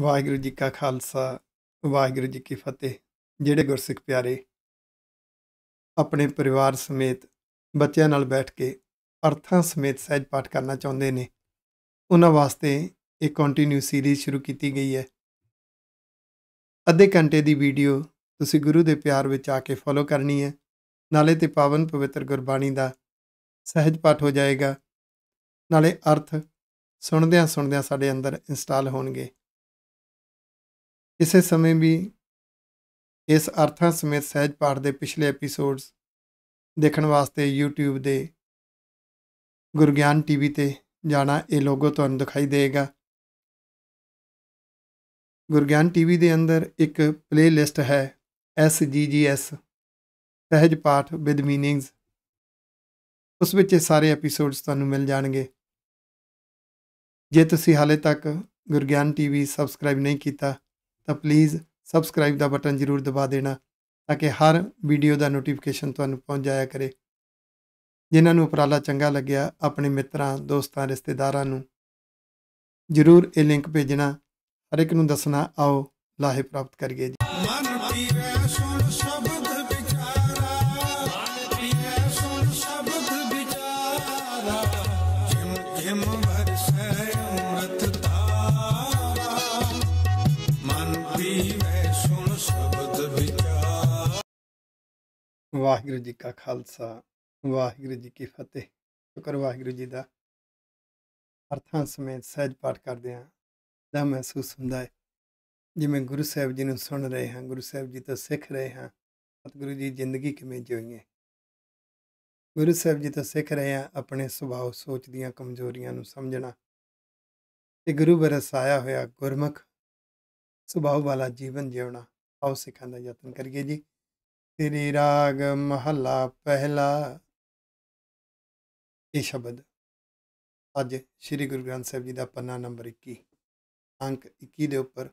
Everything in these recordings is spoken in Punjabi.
ਵਾਹਿਗੁਰੂ ਜੀ ਕਾ ਖਾਲਸਾ ਵਾਹਿਗੁਰੂ ਜੀ ਕੀ ਫਤਿਹ ਜਿਹੜੇ ਗੁਰਸਿੱਖ ਪਿਆਰੇ ਆਪਣੇ ਪਰਿਵਾਰ ਸਮੇਤ ਬੱਚਿਆਂ ਨਾਲ ਬੈਠ ਕੇ ਅਰਥਾਂ ਸਮੇਤ ਸਹਿਜ ਪਾਠ ਕਰਨਾ ਚਾਹੁੰਦੇ ਨੇ ਉਹਨਾਂ ਵਾਸਤੇ ਇੱਕ ਕੰਟੀਨਿਊ ਸੀਰੀਜ਼ ਸ਼ੁਰੂ ਕੀਤੀ ਗਈ ਹੈ ਅੱਧੇ ਘੰਟੇ ਦੀ ਵੀਡੀਓ ਤੁਸੀਂ ਗੁਰੂ ਦੇ ਪਿਆਰ ਵਿੱਚ ਆ ਕੇ ਫੋਲੋ ਕਰਨੀ ਹੈ ਨਾਲੇ ਤੇ ਪਾਵਨ ਪਵਿੱਤਰ ਗੁਰਬਾਣੀ ਦਾ ਸਹਿਜ ਪਾਠ ਹੋ ਜਾਏਗਾ ਨਾਲੇ ਅਰਥ ਸੁਣਦਿਆਂ ਸੁਣਦਿਆਂ ਸਾਡੇ ਅੰਦਰ ਇੰਸਟਾਲ ਹੋਣਗੇ ਕਿਸੇ ਸਮੇਂ ਵੀ ਇਸ ਅਰਥਾਂ ਸਮੇਤ ਸਹਿਜ ਪਾਠ ਦੇ ਪਿਛਲੇ ਐਪੀਸੋਡਸ ਦੇਖਣ ਵਾਸਤੇ YouTube ਦੇ ਗੁਰਗਿਆਨ TV ਤੇ ਜਾਣਾ ਇਹ ਲੋਗੋ ਤੁਹਾਨੂੰ ਦਿਖਾਈ ਦੇਗਾ ਗੁਰਗਿਆਨ TV ਦੇ ਅੰਦਰ ਇੱਕ ਪਲੇਲਿਸਟ ਹੈ SGGS ਸਹਿਜ ਪਾਠ ਵਿਦ ਮੀਨਿੰਗਸ ਉਸ ਵਿੱਚ ਇਹ ਸਾਰੇ ਐਪੀਸੋਡਸ ਤੁਹਾਨੂੰ ਮਿਲ ਜਾਣਗੇ ਜੇ ਤੁਸੀਂ ਹਾਲੇ ਤੱਕ ਗੁਰਗਿਆਨ ਟੀਵੀ ਸਬਸਕ੍ਰਾਈਬ ਨਹੀਂ ਕੀਤਾ ਤਾਂ ਪਲੀਜ਼ ਸਬਸਕ੍ਰਾਈਬ ਦਾ ਬਟਨ ਜ਼ਰੂਰ ਦਬਾ ਦੇਣਾ ਤਾਂ ਕਿ ਹਰ ਵੀਡੀਓ ਦਾ ਨੋਟੀਫਿਕੇਸ਼ਨ ਤੁਹਾਨੂੰ ਪਹੁੰਚ ਜਾਇਆ ਕਰੇ ਜਿਨ੍ਹਾਂ ਨੂੰ ਉਪਰਾਲਾ ਚੰਗਾ ਲੱਗਿਆ ਆਪਣੇ ਮਿੱਤਰਾਂ ਦੋਸਤਾਂ ਰਿਸ਼ਤੇਦਾਰਾਂ ਨੂੰ ਜ਼ਰੂਰ ਇਹ ਲਿੰਕ ਭੇਜਣਾ ਹਰ ਇੱਕ ਨੂੰ ਦੱਸਣਾ ਆਓ ਲਾਹੇ ਪ੍ਰਾਪਤ ਕਰੀਏ ਜੀ ਵਾਹਿਗੁਰੂ ਜੀ ਕਾ ਖਾਲਸਾ ਵਾਹਿਗੁਰੂ ਜੀ ਕੀ ਫਤਿਹ ਸ਼ੁਕਰ ਵਾਹਿਗੁਰੂ ਜੀ ਦਾ ਅਰਥਾਂ ਸਮੇਤ ਸਹਿਜ ਪਾਠ ਕਰਦੇ ਹਾਂ ਦਾ ਮਹਿਸੂਸ ਹੁੰਦਾ ਹੈ ਜਿਵੇਂ ਗੁਰੂ ਸਾਹਿਬ ਜੀ ਨੂੰ ਸੁਣ ਰਹੇ ਹਾਂ ਗੁਰੂ ਸਾਹਿਬ ਜੀ ਤੋਂ ਸਿੱਖ ਰਹੇ ਹਾਂ ਸਤਿਗੁਰੂ ਜੀ ਜ਼ਿੰਦਗੀ ਕਿਵੇਂ ਜਿਉਈਏ ਗੁਰੂ ਸਾਹਿਬ ਜੀ ਤੋਂ ਸਿੱਖ ਰਹੇ ਹਾਂ ਆਪਣੇ ਸੁਭਾਅ ਸੋਚ ਦੀਆਂ ਕਮਜ਼ੋਰੀਆਂ ਨੂੰ ਸਮਝਣਾ ਤੇ ਗੁਰੂ ਆਇਆ ਹੋਇਆ ਗੁਰਮਖ ਸੁਭਾਅ ਵਾਲਾ ਜੀਵਨ ਜਿਉਣਾ ਆਓ ਸਿੱਖਾਂ ਦਾ ਯਤਨ ਕਰੀਏ ਜੀ ਤੇਰੀ ਰਾਗ ਮਹੱਲਾ ਪਹਿਲਾ ਇਹ ਸ਼ਬਦ ਅੱਜ ਸ੍ਰੀ ਗੁਰੂ ਗ੍ਰੰਥ ਸਾਹਿਬ ਜੀ ਦਾ ਪੰਨਾ ਨੰਬਰ 21 ਅੰਕ 21 ਦੇ ਉੱਪਰ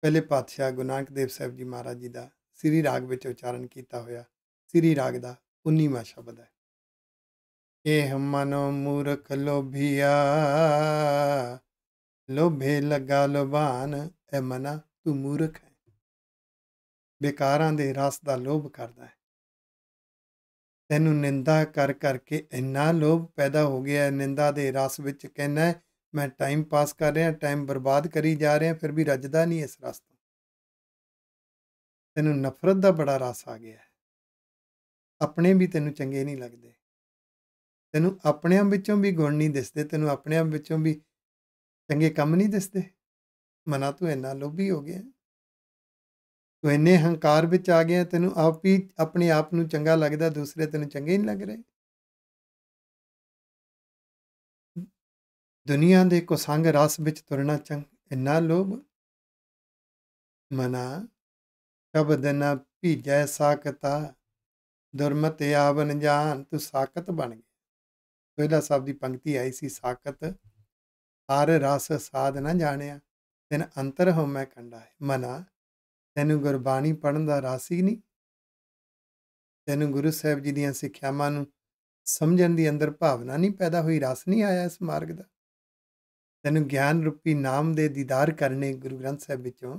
ਪਹਿਲੇ ਪਾਤਸ਼ਾਹ ਗੁਨਾਕ ਦੇਵ ਸਾਹਿਬ ਜੀ ਮਹਾਰਾਜ ਜੀ ਦਾ ਸ੍ਰੀ ਰਾਗ ਵਿੱਚ ਉਚਾਰਨ ਕੀਤਾ ਹੋਇਆ ਸ੍ਰੀ ਰਾਗ ਦਾ 19ਵਾਂ ਸ਼ਬਦ ਹੈ ਇਹ ਮਨੋ ਮੂਰਖ ਲੋਭੀਆ ਲੋਭੇ ਲਗਾ ਲੁਬਾਨ ਐ ਮਨਾ ਤੂੰ ਮੂਰਖ ਬੇਕਾਰਾਂ ਦੇ ਰਸ ਦਾ ਲੋਭ ਕਰਦਾ ਹੈ ਤੈਨੂੰ ਨਿੰਦਾ ਕਰ ਕਰਕੇ ਇੰਨਾ ਲੋਭ ਪੈਦਾ ਹੋ ਗਿਆ ਨਿੰਦਾ ਦੇ ਰਸ ਵਿੱਚ ਕਹਿੰਦਾ ਮੈਂ ਟਾਈਮ ਪਾਸ ਕਰ ਰਿਹਾ ਟਾਈਮ ਬਰਬਾਦ ਕਰੀ ਜਾ ਰਿਹਾ ਫਿਰ ਵੀ ਰੱਜਦਾ ਨਹੀਂ ਇਸ ਰਸ ਤੋਂ ਤੈਨੂੰ ਨਫ਼ਰਤ ਦਾ ਬੜਾ ਰਸ ਆ ਗਿਆ ਆਪਣੇ ਵੀ ਤੈਨੂੰ ਚੰਗੇ ਨਹੀਂ ਲੱਗਦੇ ਤੈਨੂੰ ਆਪਣਿਆਂ ਵਿੱਚੋਂ ਵੀ ਗੁਣ ਨਹੀਂ ਦਿਸਦੇ ਤੈਨੂੰ ਆਪਣਿਆਂ ਵਿੱਚੋਂ ਵੀ ਚੰਗੇ ਕੰਮ ਨਹੀਂ ਦਿਸਦੇ ਮਨਾ ਤੂੰ ਇੰਨਾ ਲੋਭੀ ਹੋ ਗਿਆ ਤੂੰ ਇੰਨੇ ਹੰਕਾਰ ਵਿੱਚ ਆ ਗਿਆ ਤੈਨੂੰ ਆਪ ਹੀ ਆਪਣੇ ਆਪ ਨੂੰ ਚੰਗਾ ਲੱਗਦਾ ਦੂਸਰੇ ਤੈਨੂੰ ਚੰਗੇ ਨਹੀਂ ਲੱਗ ਰਹੇ ਦੁਨੀਆ ਦੇ ਕੋ ਸੰਗ ਰਸ ਵਿੱਚ ਤੁਰਨਾ ਚੰਗ ਇੰਨਾ ਲੋਭ ਮਨਾ ਸ਼ਬਦ ਨਾ ਭੀਜੈ ਸਾਕਤਾ ਦੁਰਮਤ ਆਵਨ ਜਾਨ ਤੂੰ ਸਾਕਤ ਬਣ ਗਿਆ ਪਹਿਲਾ ਸਾਹਿਬ ਦੀ ਪੰਕਤੀ ਆਈ ਸੀ ਸਾਕਤ ਹਰ ਰਸ ਸਾਧ ਨਾ ਜਾਣਿਆ ਤੈਨ ਅੰਤਰ ਹਉ ਮੈਂ ਕੰਡਾ ਮਨਾ ਤੈਨੂੰ ਗੁਰਬਾਣੀ ਪੜਨ ਦਾ ਰਸ ਹੀ ਨਹੀਂ ਤੈਨੂੰ ਗੁਰੂ ਸਾਹਿਬ ਜੀ ਦੀਆਂ ਸਿੱਖਿਆਵਾਂ ਨੂੰ ਸਮਝਣ ਦੀ ਅੰਦਰ ਭਾਵਨਾ ਨਹੀਂ ਪੈਦਾ ਹੋਈ ਰਸ ਨਹੀਂ ਆਇਆ ਇਸ ਮਾਰਗ ਦਾ ਤੈਨੂੰ ਗਿਆਨ ਰੂਪੀ ਨਾਮ ਦੇ ਦੀਦਾਰ ਕਰਨੇ ਗੁਰੂ ਗ੍ਰੰਥ ਸਾਹਿਬ ਵਿੱਚੋਂ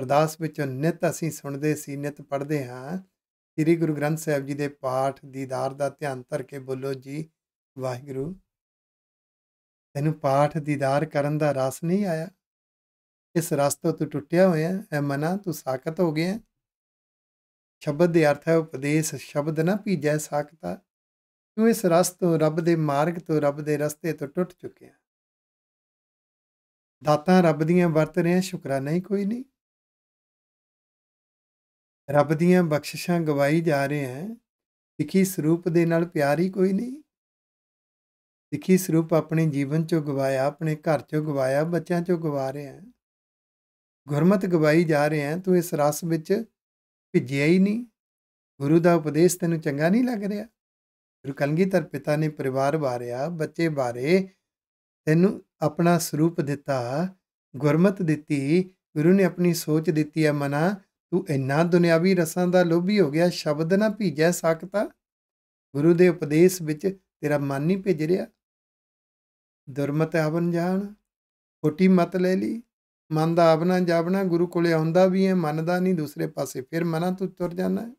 ਅਰਦਾਸ ਵਿੱਚੋਂ ਨਿਤ ਅਸੀਂ ਸੁਣਦੇ ਸੀ ਨਿਤ ਪੜ੍ਹਦੇ ਹਾਂ ਸ੍ਰੀ ਗੁਰੂ ਗ੍ਰੰਥ ਸਾਹਿਬ ਜੀ ਦੇ ਪਾਠ ਦੀਦਾਰ ਦਾ ਧਿਆਨ ਧਰ ਕੇ ਬੋਲੋ ਜੀ ਵਾਹਿਗੁਰੂ ਤੈਨੂੰ ਪਾਠ ਦੀਦਾਰ ਕਰਨ ਦਾ ਰਸ ਨਹੀਂ ਆਇਆ ਇਸ ਰਸਤੇ ਤੋਂ ਟੁੱਟਿਆ ਹੋਇਆ ਐ ਮਨਾ ਤੂੰ ਸਾਖਤ ਹੋ ਗਿਆ ਸ਼ਬਦ ਦੇ ਅਰਥ ਹੈ ਉਪਦੇਸ਼ ਸ਼ਬਦ ਨਾ ਭੀਜੈ ਸਾਖਤਾ ਤੂੰ ਇਸ ਰਸਤੋਂ ਰੱਬ ਦੇ ਮਾਰਗ ਤੋਂ ਰੱਬ ਦੇ ਰਸਤੇ ਤੋਂ ਟੁੱਟ ਚੁੱਕਿਆ ਦਾਤਾ ਰੱਬ ਦੀਆਂ ਵਰਤ ਰਿਆਂ ਸ਼ੁਕਰਾਨਾ ਹੀ ਕੋਈ ਨਹੀਂ ਰੱਬ ਦੀਆਂ ਬਖਸ਼ਿਸ਼ਾਂ ਗਵਾਈ ਜਾ ਰਹੇ ਹੈ ਸਿੱਖੀ ਸਰੂਪ ਦੇ ਨਾਲ ਪਿਆਰ ਹੀ ਕੋਈ ਨਹੀਂ ਸਿੱਖੀ ਸਰੂਪ ਆਪਣੇ ਜੀਵਨ ਚੋਂ ਗਵਾਇਆ ਆਪਣੇ ਘਰ ਚੋਂ ਗਵਾਇਆ ਬੱਚਿਆਂ ਚੋਂ ਗਵਾ ਰਿਹਾ ਗੁਰਮਤ ਗਵਾਈ ਜਾ ਰਹੇ ਆ ਤੂੰ ਇਸ ਰਸ ਵਿੱਚ ਭਿੱਜਿਆ ਹੀ ਨਹੀਂ ਗੁਰੂ ਦਾ ਉਪਦੇਸ਼ ਤੈਨੂੰ ਚੰਗਾ ਨਹੀਂ ਲੱਗ ਰਿਹਾ ਕਲਗੀ ਕਲਗੀਧਰ ਪਿਤਾ ਨੇ ਪਰਿਵਾਰ ਬਾਰੇ ਬੱਚੇ ਬਾਰੇ ਤੈਨੂੰ ਆਪਣਾ ਸਰੂਪ ਦਿੱਤਾ ਗੁਰਮਤ ਦਿੱਤੀ ਗੁਰੂ ਨੇ ਆਪਣੀ ਸੋਚ ਦਿੱਤੀ ਹੈ ਮਨਾ ਤੂੰ ਇੰਨਾ ਦੁਨਿਆਵੀ ਰਸਾਂ ਦਾ ਲੋਭੀ ਹੋ ਗਿਆ ਸ਼ਬਦ ਨਾ ਭੀਜੈ ਸਕਤਾ ਗੁਰੂ ਦੇ ਉਪਦੇਸ਼ ਵਿੱਚ ਤੇਰਾ ਮਨ ਨਹੀਂ ਭਿੱਜ ਰਿਹਾ ਦੁਰਮਤ ਹਵਨ ਜਾਣ ਕੋਟੀ ਮਤ ਲੈ ਲਈ ਮਨ ਦਾ ਆਪਣਾ ਜਾਪਣਾ ਗੁਰੂ ਕੋਲੇ ਆਉਂਦਾ ਵੀ ਹੈ ਮੰਨਦਾ ਨਹੀਂ ਦੂਸਰੇ ਪਾਸੇ ਫਿਰ ਮਨਾਂ ਤੋਂ ਤੁਰ ਜਾਣਾ ਹੈ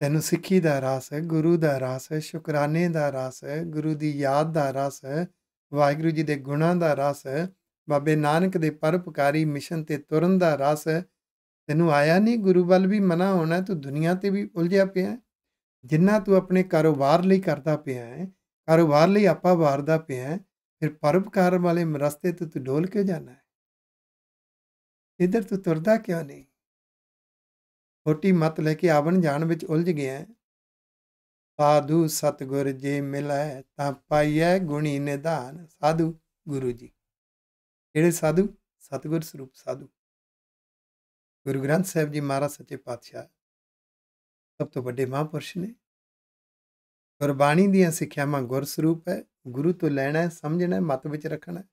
ਤੈਨੂੰ ਸਿੱਖੀ ਦਾ ਰਾਸ ਹੈ ਗੁਰੂ ਦਾ ਰਾਸ ਹੈ ਸ਼ੁਕਰਾਨੇ ਦਾ ਰਾਸ ਹੈ ਗੁਰੂ ਦੀ ਯਾਦ ਦਾ ਰਾਸ ਹੈ ਵਾਹਿਗੁਰੂ ਜੀ ਦੇ ਗੁਣਾਂ ਦਾ ਰਾਸ ਹੈ ਬਾਬੇ ਨਾਨਕ ਦੇ ਪਰਪਕਾਰੀ ਮਿਸ਼ਨ ਤੇ ਤੁਰਨ ਦਾ ਰਸ ਹੈ ਤੈਨੂੰ ਆਇਆ ਨਹੀਂ ਗੁਰੂ ਵੱਲ ਵੀ ਮਨਾ ਹੋਣਾ ਤੂੰ ਦੁਨੀਆ ਤੇ ਵੀ ਉਲਝਿਆ ਪਿਆ ਜਿੰਨਾ ਤੂੰ ਆਪਣੇ ਕਾਰੋਬਾਰ ਲਈ ਕਰਦਾ ਪਿਆ ਹੈ ਕਾਰੋਬਾਰ ਲਈ ਆਪਾ ਵਾਰਦਾ ਪਿਆ ਹੈ ਫਿਰ ਪਰਉਪਕਾਰ ਵਾਲੇ ਰਸਤੇ ਤੇ ਤੂੰ ਡੋਲ ਕੇ ਜਾਣਾ ਹੈ ਇਧਰ ਤੂੰ ਤੁਰਦਾ ਕਿਉਂ ਨਹੀਂ ਛੋਟੀ ਮਤ ਲੈ ਕੇ ਆਵਣ ਜਾਣ ਵਿੱਚ ਉਲਝ ਗਿਆ ਸਾਧੂ ਸਤਗੁਰ ਜੇ ਮਿਲੈ ਤਾਂ ਪਾਈਐ ਗੁਣੀ ਨਿਧਾਨ ਸਾਧੂ ਗੁਰੂ ਜੀ ਕਿਹੜੇ ਸਾਧੂ ਸਤਗੁਰ ਸਰੂਪ ਸਾਧੂ ਗੁਰੂ ਗ੍ਰੰਥ ਸਾਹਿਬ ਜੀ ਮਹਾਰਾਜ ਸੱਚੇ ਪਾਤਸ਼ਾਹ ਸਭ ਤੋਂ ਵੱਡੇ ਮਹਾਂਪੁਰਸ਼ ਨੇ ਗੁਰਬਾਣੀ ਦੀਆਂ ਸਿੱਖਿਆਵਾਂ ਗੁਰਸਰੂਪ ਹੈ ਗੁਰੂ ਤੋਂ ਲੈਣਾ ਹੈ ਸਮਝਣਾ ਹੈ ਮਤ ਵਿੱਚ ਰੱਖਣਾ ਹੈ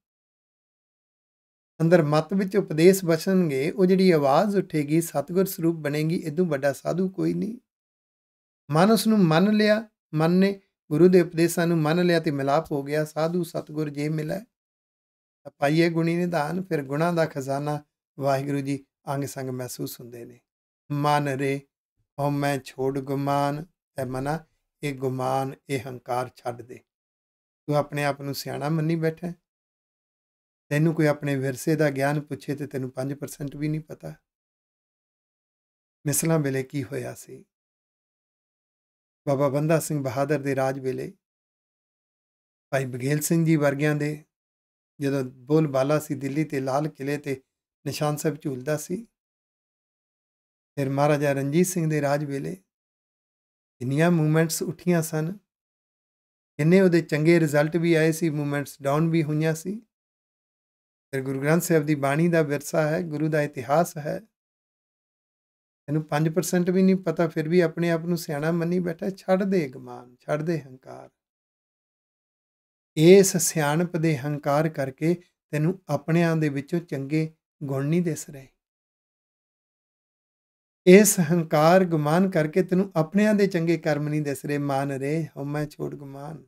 ਅੰਦਰ ਮਤ ਵਿੱਚ ਉਪਦੇਸ਼ ਬਚਣਗੇ ਉਹ ਜਿਹੜੀ ਆਵਾਜ਼ ਉੱਠੇਗੀ ਸਤਗੁਰ ਸਰੂਪ ਬਣੇਗੀ ਇਦੋਂ ਵੱਡਾ ਸਾਧੂ ਕੋਈ ਨਹੀਂ ਮਨ ਉਸ ਨੂੰ ਮੰਨ ਲਿਆ ਮਨ ਨੇ ਗੁਰੂ ਦੇ ਉਪਦੇਸ਼ਾਂ ਨੂੰ ਮੰਨ ਲਿਆ ਤੇ ਮਿਲਾਪ ਹੋ ਗਿਆ ਸਾਧੂ ਸਤਗੁਰ ਜੇ ਮਿਲੇ ਤਾਂ ਪਾਈਏ ਗੁਣੀ ਨਿਧਾਨ ਫਿਰ ਗੁਣਾ ਦਾ ਖਜ਼ਾਨਾ ਵਾਹਿਗੁਰੂ ਜੀ ਅੰਗ ਸੰਗ ਮਹਿਸੂਸ ਹੁੰਦੇ ਨੇ ਮਨ ਰੇ ਹਉ ਮੈਂ ਛੋੜ ਗੁਮਾਨ ਐ ਮਨਾ ਇਹ ਗੁਮਾਨ ਇਹ ਹੰਕਾਰ ਛੱਡ ਦੇ ਤੂੰ ਆਪਣੇ ਆਪ ਨੂੰ ਸਿਆਣਾ ਮੰਨੀ ਬੈਠਾ ਤੈਨੂੰ ਕੋਈ ਆਪਣੇ ਵਿਰਸੇ ਦਾ ਗਿਆਨ ਪੁੱਛੇ ਤੇ ਤੈਨੂੰ 5% ਵੀ ਨਹੀਂ ਪਤਾ ਮਿਸਲਾਂ ਵੇਲੇ ਕੀ ਹੋਇਆ ਸੀ ਬਾਬਾ ਬੰਦਾ ਸਿੰਘ ਬਹਾਦਰ ਦੇ ਰਾਜ ਵੇਲੇ ਭਾਈ ਬਗੇਲ ਸਿੰਘ ਜੀ ਵਰਗਿਆਂ ਦੇ ਜਦੋਂ ਬੋਲ ਬਾਲਾ ਸੀ ਦਿੱਲੀ ਤੇ ਲਾਲ ਕਿਲੇ ਤੇ ਨਿਸ਼ਾਨ ਸਾਹਿਬ ਝੂਲਦਾ ਸੀ ਫਿਰ ਮਹਾਰਾਜਾ ਰਣਜੀਤ ਸਿੰਘ ਦੇ ਰਾਜ ਵੇਲੇ ਕਿੰਨੀਆਂ ਮੂਵਮੈਂਟਸ ਉੱਠੀਆਂ ਸਨ ਕਿੰਨੇ ਉਹਦੇ ਚੰਗੇ ਰਿਜ਼ਲਟ ਵੀ ਆਏ ਸੀ ਮੂਵਮੈਂਟਸ ਡਾਊਨ ਵੀ ਹੋਈਆਂ ਸੀ ਫਿਰ ਗੁਰੂ ਗ੍ਰੰਥ ਸਾਹਿਬ ਦੀ ਬਾਣੀ ਦਾ ਵਿਰਸਾ ਹੈ ਗੁਰੂ ਦਾ ਇਤਿਹਾਸ ਹੈ ਇਹਨੂੰ 5% ਵੀ ਨਹੀਂ ਪਤਾ ਫਿਰ ਵੀ ਆਪਣੇ ਆਪ ਨੂੰ ਸਿਆਣਾ ਮੰਨੀ ਬੈਠਾ ਛੱਡ ਦੇ ਗਮਾਨ ਛੱਡ ਦੇ ਹੰਕਾਰ ਇਸ ਸਿਆਣਪ ਦੇ ਹੰਕਾਰ ਕਰਕੇ ਤੈਨੂੰ ਆਪਣਿਆਂ ਦੇ ਵਿੱਚੋਂ ਚੰਗੇ ਗੁਣ ਨਹੀਂ ਦਿਸ ਰਹੇ ਇਸ ਹੰਕਾਰ ਗੁਮਾਨ ਕਰਕੇ ਤੈਨੂੰ ਆਪਣਿਆਂ ਦੇ ਚੰਗੇ ਕਰਮ ਨਹੀਂ ਦਿਸ ਰਹੇ ਮਾਨ ਰੇ ਮੈਂ ਛੋੜ ਗੁਮਾਨ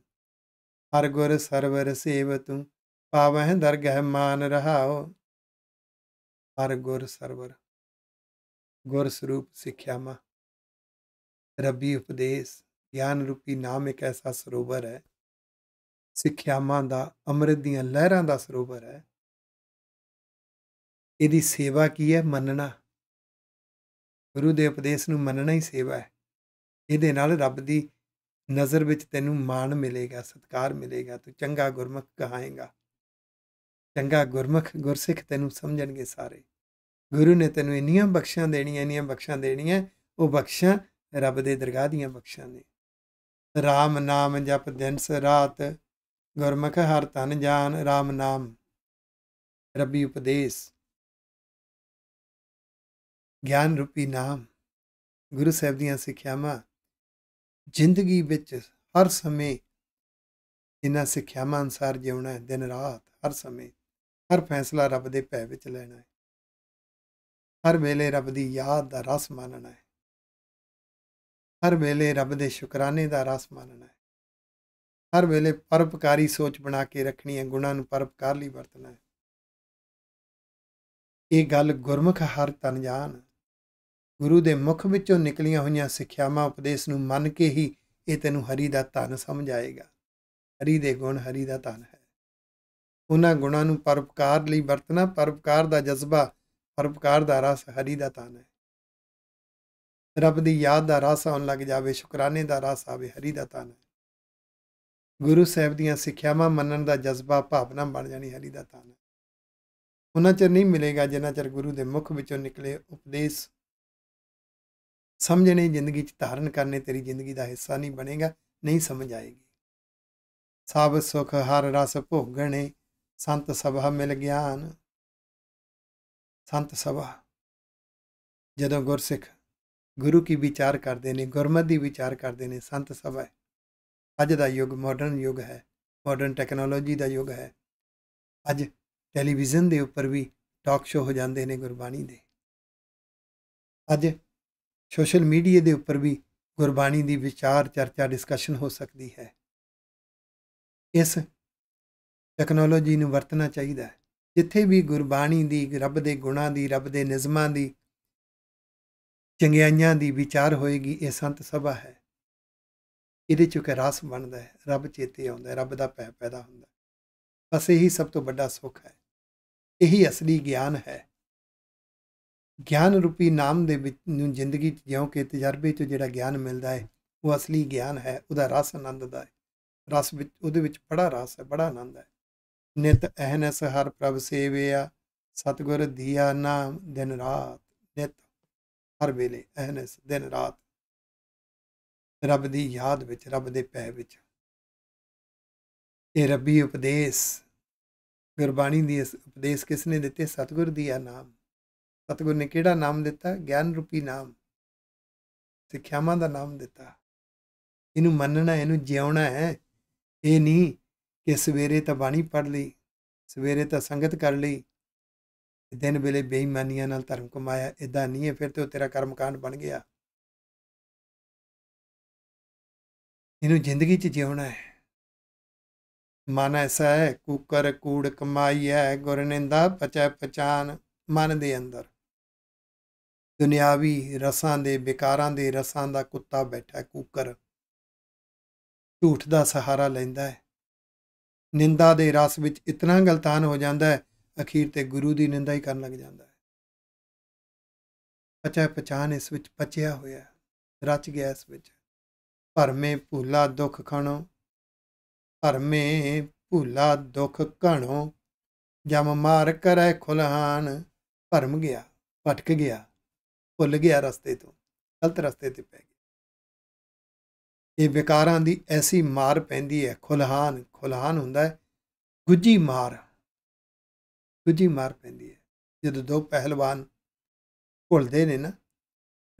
ਹਰ ਗੁਰ ਸਰਵਰ ਸੇਵ ਤੂੰ ਪਾਵਹਿ ਦਰਗਹਿ ਮਾਨ ਰਹਾਓ ਹਰ ਗੁਰ ਸਰਵਰ ਗੁਰ ਸਰੂਪ ਮਾ ਰੱਬੀ ਉਪਦੇਸ਼ ਗਿਆਨ ਰੂਪੀ ਨਾਮ ਇੱਕ ਐਸਾ ਸਰੋਵਰ ਹੈ ਮਾ ਦਾ ਅੰਮ੍ਰਿਤ ਦੀਆਂ ਲਹਿਰਾਂ ਦਾ ਸਰੋਵਰ ਹੈ ਇਹਦੀ ਸੇਵਾ ਕੀ ਹੈ ਮੰਨਣਾ ਗੁਰੂ ਦੇ ਉਪਦੇਸ਼ ਨੂੰ ਮੰਨਣਾ ਹੀ ਸੇਵਾ ਹੈ ਇਹਦੇ ਨਾਲ ਰੱਬ ਦੀ ਨਜ਼ਰ ਵਿੱਚ ਤੈਨੂੰ ਮਾਣ ਮਿਲੇਗਾ ਸਤਕਾਰ ਮਿਲੇਗਾ ਤੂੰ ਚੰਗਾ ਗੁਰਮੁਖ ਕਹਾਏਗਾ ਚੰਗਾ ਗੁਰਮੁਖ ਗੁਰਸਿੱਖ ਤੈਨੂੰ ਸਮਝਣਗੇ ਸਾਰੇ ਗੁਰੂ ਨੇ ਤੈਨੂੰ ਇੰਨੀਆਂ ਬਖਸ਼ਾਂ ਦੇਣੀਆਂ ਇੰਨੀਆਂ ਬਖਸ਼ਾਂ ਦੇਣੀਆਂ ਉਹ ਬਖਸ਼ਾਂ ਰੱਬ ਦੇ ਦਰਗਾਹ ਦੀਆਂ ਬਖਸ਼ਾਂ ਨੇ RAM ਨਾਮ ਜਪ ਦਿਨ ਸ ਰਾਤ ਗੁਰਮੁਖ ਹਰ ਤਨ ਜਾਨ RAM ਨਾਮ ਰੱਬੀ ਉਪਦੇਸ਼ ਗਿਆਨ ਰੂਪੀ ਨਾਮ ਗੁਰੂ ਸਾਹਿਬ ਦੀਆਂ ਸਿੱਖਿਆਵਾਂ ਜ਼ਿੰਦਗੀ ਵਿੱਚ ਹਰ ਸਮੇਂ ਇਹਨਾਂ ਸਿੱਖਿਆਵਾਂ ਅਨਸਾਰ ਜਿਉਣਾ ਹੈ ਦਿਨ ਰਾਤ ਹਰ ਸਮੇਂ ਹਰ ਫੈਸਲਾ ਰੱਬ ਦੇ ਪੈ ਵਿੱਚ ਲੈਣਾ ਹੈ ਹਰ ਵੇਲੇ ਰੱਬ ਦੀ ਯਾਦ ਦਾ ਰਸ ਮਾਨਣਾ ਹੈ ਹਰ ਵੇਲੇ ਰੱਬ ਦੇ ਸ਼ੁਕਰਾਨੇ ਦਾ ਰਸ ਮਾਨਣਾ ਹੈ ਹਰ ਵੇਲੇ ਪਰਪਕਾਰੀ ਸੋਚ ਬਣਾ ਕੇ ਰੱਖਣੀ ਹੈ ਗੁਣਾਂ ਨੂੰ ਪਰਪਕਾਰ ਲਈ ਵਰਤਣਾ ਹੈ ਇਹ ਗੱਲ ਗੁਰਮੁਖ ਹਰ ਤਨ ਜਾਣ ਗੁਰੂ ਦੇ ਮੁਖ ਵਿੱਚੋਂ ਨਿਕਲੀਆਂ ਹੋਈਆਂ ਸਿੱਖਿਆਵਾਂ ਉਪਦੇਸ਼ ਨੂੰ ਮੰਨ ਕੇ ਹੀ ਇਹ ਤੈਨੂੰ ਹਰੀ ਦਾ ਧਨ ਸਮਝ ਆਏਗਾ ਹਰੀ ਦੇ ਗੁਣ ਹਰੀ ਦਾ ਧਨ ਹੈ ਉਹਨਾਂ ਗੁਣਾਂ ਨੂੰ ਪਰਪਕਾਰ ਲਈ ਵਰਤਣਾ ਪਰਪਕਾਰ ਦਾ ਜਜ਼ਬਾ ਪਰਪਕਾਰ ਦਾ ਰਸ ਹਰੀ ਦਾ ਧਨ ਹੈ ਰੱਬ ਦੀ ਯਾਦ ਦਾ ਰਸ ਆਉਣ ਲੱਗ ਜਾਵੇ ਸ਼ੁਕਰਾਨੇ ਦਾ ਰਸ ਆਵੇ ਹਰੀ ਦਾ ਧਨ ਹੈ ਗੁਰੂ ਸਾਹਿਬ ਦੀਆਂ ਸਿੱਖਿਆਵਾਂ ਮੰਨਣ ਦਾ ਜਜ਼ਬਾ ਭਾਵਨਾ ਬਣ ਜਾਣੀ ਹਰੀ ਦਾ ਧਨ ਹੈ ਉਹਨਾਂ ਚਿਰ ਨਹੀਂ ਮਿਲੇਗਾ ਜਿੰਨਾ ਚਿਰ ਗੁਰੂ ਦੇ ਮੁਖ ਵਿੱਚੋਂ ਨਿਕਲੇ ਉਪਦੇਸ਼ ਸਮਝਣੇ ਜ਼ਿੰਦਗੀ 'ਚ ਧਾਰਨ ਕਰਨੇ ਤੇਰੀ ਜ਼ਿੰਦਗੀ ਦਾ ਹਿੱਸਾ ਨਹੀਂ ਬਣੇਗਾ ਨਹੀਂ ਸਮਝ ਆਏਗੀ ਸਭ ਸੁਖ ਹਰ ਰਸ ਭੋਗਣੇ ਸੰਤ ਸਭਾ ਮਿਲ ਗਿਆਨ ਸੰਤ ਸਭਾ ਜਦੋਂ ਗੁਰਸਿੱਖ ਗੁਰੂ ਕੀ ਵਿਚਾਰ ਕਰਦੇ ਨੇ ਗੁਰਮਤਿ ਦੀ ਵਿਚਾਰ ਕਰਦੇ ਨੇ ਸੰਤ ਸਭਾ ਅੱਜ ਦਾ ਯੁੱਗ ਮਾਡਰਨ ਯੁੱਗ ਹੈ ਮਾਡਰਨ ਟੈਕਨੋਲੋਜੀ ਦਾ ਯੁੱਗ ਹੈ ਅੱਜ ਟੈਲੀਵਿਜ਼ਨ ਦੇ ਉੱਪਰ ਵੀ ਟਾਕ ਸ਼ੋ ਹੋ ਜਾਂਦੇ ਨੇ ਗੁਰਬਾਣੀ ਦੇ ਅੱਜ ਸੋਸ਼ਲ ਮੀਡੀਆ ਦੇ ਉੱਪਰ ਵੀ ਗੁਰਬਾਣੀ ਦੀ ਵਿਚਾਰ ਚਰਚਾ ਡਿਸਕਸ਼ਨ ਹੋ ਸਕਦੀ ਹੈ ਇਸ ਟੈਕਨੋਲੋਜੀ ਨੂੰ ਵਰਤਣਾ ਚਾਹੀਦਾ ਹੈ ਜਿੱਥੇ ਵੀ ਗੁਰਬਾਣੀ ਦੀ ਰੱਬ ਦੇ ਗੁਣਾਂ ਦੀ ਰੱਬ ਦੇ ਨਿਜ਼ਮਾਂ ਦੀ ਚੰਗਿਆਈਆਂ ਦੀ ਵਿਚਾਰ ਹੋਏਗੀ ਇਹ ਸੰਤ ਸਭਾ ਹੈ ਇਹਦੇ ਚੋਂ ਕਿ ਰਸ ਬਣਦਾ ਹੈ ਰੱਬ ਚੇਤੇ ਆਉਂਦਾ ਹੈ ਰੱਬ ਦਾ ਪੈ ਪੈਦਾ ਹੁੰਦਾ ਬਸ ਇਹੀ ਸਭ ਤੋਂ ਵੱਡਾ ਸੁੱਖ ਹੈ ਇਹੀ ਅਸਲੀ ਗਿਆਨ ਹੈ ਗਿਆਨ ਰੂਪੀ ਨਾਮ ਦੇ ਵਿੱਚ ਨੂੰ ਜ਼ਿੰਦਗੀ 'ਚ ਜਿਉਂ ਕੇ ਤਜਰਬੇ 'ਚ ਜਿਹੜਾ ਗਿਆਨ ਮਿਲਦਾ ਹੈ ਉਹ ਅਸਲੀ ਗਿਆਨ ਹੈ ਉਹਦਾ ਰਸ ਆਨੰਦ ਦਾ ਹੈ ਰਸ ਵਿੱਚ ਉਹਦੇ ਵਿੱਚ ਬੜਾ ਰਸ ਹੈ ਬੜਾ ਆਨੰਦ ਹੈ ਨਿਤ ਅਹਨਸ ਹਰ ਪ੍ਰਭ ਸੇਵਿਆ ਸਤਗੁਰ ਦੀਆ ਨਾਮ ਦਿਨ ਰਾਤ ਨਿਤ ਹਰ ਵੇਲੇ ਅਹਨਸ ਦਿਨ ਰਾਤ ਰੱਬ ਦੀ ਯਾਦ ਵਿੱਚ ਰੱਬ ਦੇ ਪੈ ਵਿੱਚ ਇਹ ਰੱਬੀ ਉਪਦੇਸ਼ ਗੁਰਬਾਣੀ ਦੀ ਇਸ ਉਪਦੇਸ਼ ਕਿਸ ਨੇ ਦਿੱਤੇ ਸਤਗੁਰ ਦੀਆ ਨਾਮ ਸਤਗੁਰ ਨੇ ਕਿਹੜਾ ਨਾਮ ਦਿੱਤਾ ਗਿਆਨ ਰੂਪੀ ਨਾਮ ਸਿੱਖਿਆਵਾਂ ਦਾ ਨਾਮ ਦਿੱਤਾ ਇਹਨੂੰ ਮੰਨਣਾ ਇਹਨੂੰ ਜਿਉਣਾ ਹੈ ਇਹ ਨਹੀਂ ਕਿ ਸਵੇਰੇ ਤਾਂ ਬਾਣੀ ਪੜ ਲਈ ਸਵੇਰੇ ਤਾਂ ਸੰਗਤ ਕਰ ਲਈ ਦਿਨ ਵੇਲੇ ਬੇਈਮਾਨੀਆਂ ਨਾਲ ਧਰਮ ਕਮਾਇਆ ਇਦਾਂ ਨਹੀਂ ਹੈ ਫਿਰ ਤੇ ਉਹ ਤੇਰਾ ਕਰਮਕਾਂਡ ਬਣ ਗਿਆ ਇਹਨੂੰ ਜ਼ਿੰਦਗੀ 'ਚ ਜਿਉਣਾ ਹੈ ਮਨ ਐਸਾ ਹੈ ਕੂਕਰ ਕੂੜ ਕਮਾਈ ਹੈ ਪਚੈ ਪਛਾਨ ਮਨ ਦੇ ਅੰਦਰ ਦੁਨਿਆਵੀ ਰਸਾਂ ਦੇ ਵਿਕਾਰਾਂ ਦੇ ਰਸਾਂ ਦਾ ਕੁੱਤਾ ਬੈਠਾ ਕੂਕਰ ਝੂਠ ਦਾ ਸਹਾਰਾ ਲੈਂਦਾ ਹੈ ਨਿੰਦਾ ਦੇ ਰਸ ਵਿੱਚ ਇਤਨਾ ਗਲਤਾਨ ਹੋ ਜਾਂਦਾ ਹੈ ਅਖੀਰ ਤੇ ਗੁਰੂ ਦੀ ਨਿੰਦਾ ਹੀ ਕਰਨ ਲੱਗ ਜਾਂਦਾ ਹੈ ਪਚਾ ਪਛਾਨ ਇਸ ਵਿੱਚ ਪਚਿਆ ਹੋਇਆ ਰਚ ਗਿਆ ਇਸ ਵਿੱਚ ਭਰਮੇ ਭੂਲਾ ਦੁੱਖ ਖਣੋ ਭਰਮੇ ਭੂਲਾ ਦੁੱਖ ਘਣੋ ਜਮ ਮਾਰ ਕਰੇ ਖੁਲਹਾਨ ਭਰਮ ਗਿਆ ਭਟਕ ਗਿਆ ਭੁੱਲ ਗਿਆ ਰਸਤੇ ਤੋਂ ਗਲਤ ਰਸਤੇ ਤੇ ਪੈ ਗਿਆ ਇਹ ਵਿਕਾਰਾਂ ਦੀ ਐਸੀ ਮਾਰ ਪੈਂਦੀ ਹੈ ਖੁਲਹਾਨ ਖੁਲਹਾਨ ਹੁੰਦਾ ਹੈ ਗੁੱਜੀ ਮਾਰ ਗੁੱਜੀ ਮਾਰ ਪੈਂਦੀ ਹੈ ਜਦੋਂ ਦੋ ਪਹਿਲਵਾਨ ਭੁੱਲਦੇ ਨੇ ਨਾ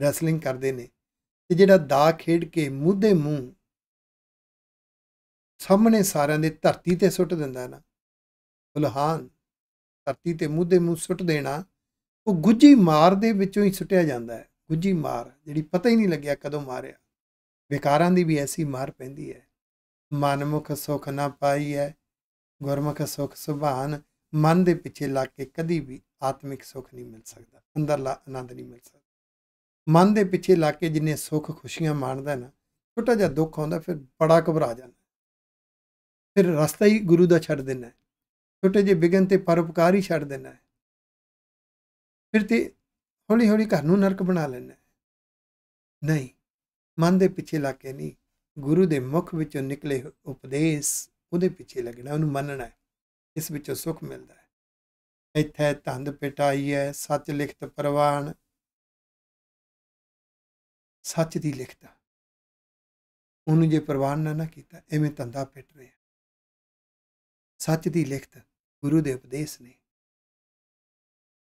ਰੈਸਲਿੰਗ ਕਰਦੇ ਨੇ ਤੇ ਜਿਹੜਾ ਦਾ ਖੇਡ ਕੇ ਮੂਧੇ ਮੂੰਹ ਸਾਹਮਣੇ ਸਾਰਿਆਂ ਦੇ ਧਰਤੀ ਤੇ ਸੁੱਟ ਦਿੰਦਾ ਨਾ ਖੁਲਹਾਨ ਧਰਤੀ ਤੇ ਮੂਧੇ ਮੂੰਹ ਸੁੱਟ ਦੇਣਾ ਉਹ ਗੁੱਜੀ ਮਾਰ ਦੇ ਵਿੱਚੋਂ ਹੀ ਸੁੱਟਿਆ ਜਾਂਦਾ ਹੈ ਗੁੱਜੀ ਮਾਰ ਜਿਹੜੀ ਪਤਾ ਹੀ ਨਹੀਂ ਲੱਗਿਆ ਕਦੋਂ ਮਾਰਿਆ ਵਿਕਾਰਾਂ ਦੀ ਵੀ ਐਸੀ ਮਾਰ ਪੈਂਦੀ ਹੈ ਮਨਮੁਖ ਸੁਖ ਨਾ ਪਾਈ ਹੈ ਗੁਰਮੁਖ ਸੁਖ ਸੁਭਾਨ ਮਨ ਦੇ ਪਿੱਛੇ ਲੱਗ ਕੇ ਕਦੀ ਵੀ ਆਤਮਿਕ ਸੁਖ ਨਹੀਂ ਮਿਲ ਸਕਦਾ ਅੰਦਰਲਾ ਆਨੰਦ ਨਹੀਂ ਮਿਲ ਸਕਦਾ ਮਨ ਦੇ ਪਿੱਛੇ ਲੱਗ ਕੇ ਜਿੰਨੇ ਸੁਖ ਖੁਸ਼ੀਆਂ ਮਾਣਦਾ ਨਾ ਛੋਟਾ ਜਿਹਾ ਦੁੱਖ ਆਉਂਦਾ ਫਿਰ ਬੜਾ ਘਬਰਾ ਜਾਂਦਾ ਫਿਰ ਰਸਤਾ ਹੀ ਗੁਰੂ ਦਾ ਛੱਡ ਦਿੰਦਾ ਛੋਟੇ ਜਿਹੇ ਬਿਗਨ ਤੇ ਪਰਉਪਕਾਰ ਹੀ ਛੱਡ ਦਿੰਦਾ ਫਿਰ ਤੇ ਹੌਲੀ ਹੌਲੀ ਘਰ ਨੂੰ ਨਰਕ ਬਣਾ ਲੈਣਾ ਨਹੀਂ ਮਨ ਦੇ ਪਿੱਛੇ ਲੱਗ ਕੇ ਨਹੀਂ ਗੁਰੂ ਦੇ ਮੁਖ ਵਿੱਚੋਂ ਨਿਕਲੇ ਉਪਦੇਸ਼ ਉਹਦੇ ਪਿੱਛੇ ਲੱਗਣਾ ਉਹਨੂੰ ਮੰਨਣਾ ਇਸ ਵਿੱਚੋਂ ਸੁੱਖ ਮਿਲਦਾ ਹੈ ਇੱਥੇ ਤੰਦ ਪਟਾਈ ਹੈ ਸੱਚ ਲਿਖਤ ਪ੍ਰਵਾਨ ਸੱਚ ਦੀ ਲਿਖਤ ਉਹਨੂੰ ਜੇ ਪ੍ਰਵਾਨ ਨਾ ਨਾ ਕੀਤਾ ਐਵੇਂ ਤੰਦਾ ਪਟ ਰਿਹਾ ਸੱਚ ਦੀ ਲਿਖਤ ਗੁਰੂ ਦੇ ਉਪਦੇਸ਼ ਨੇ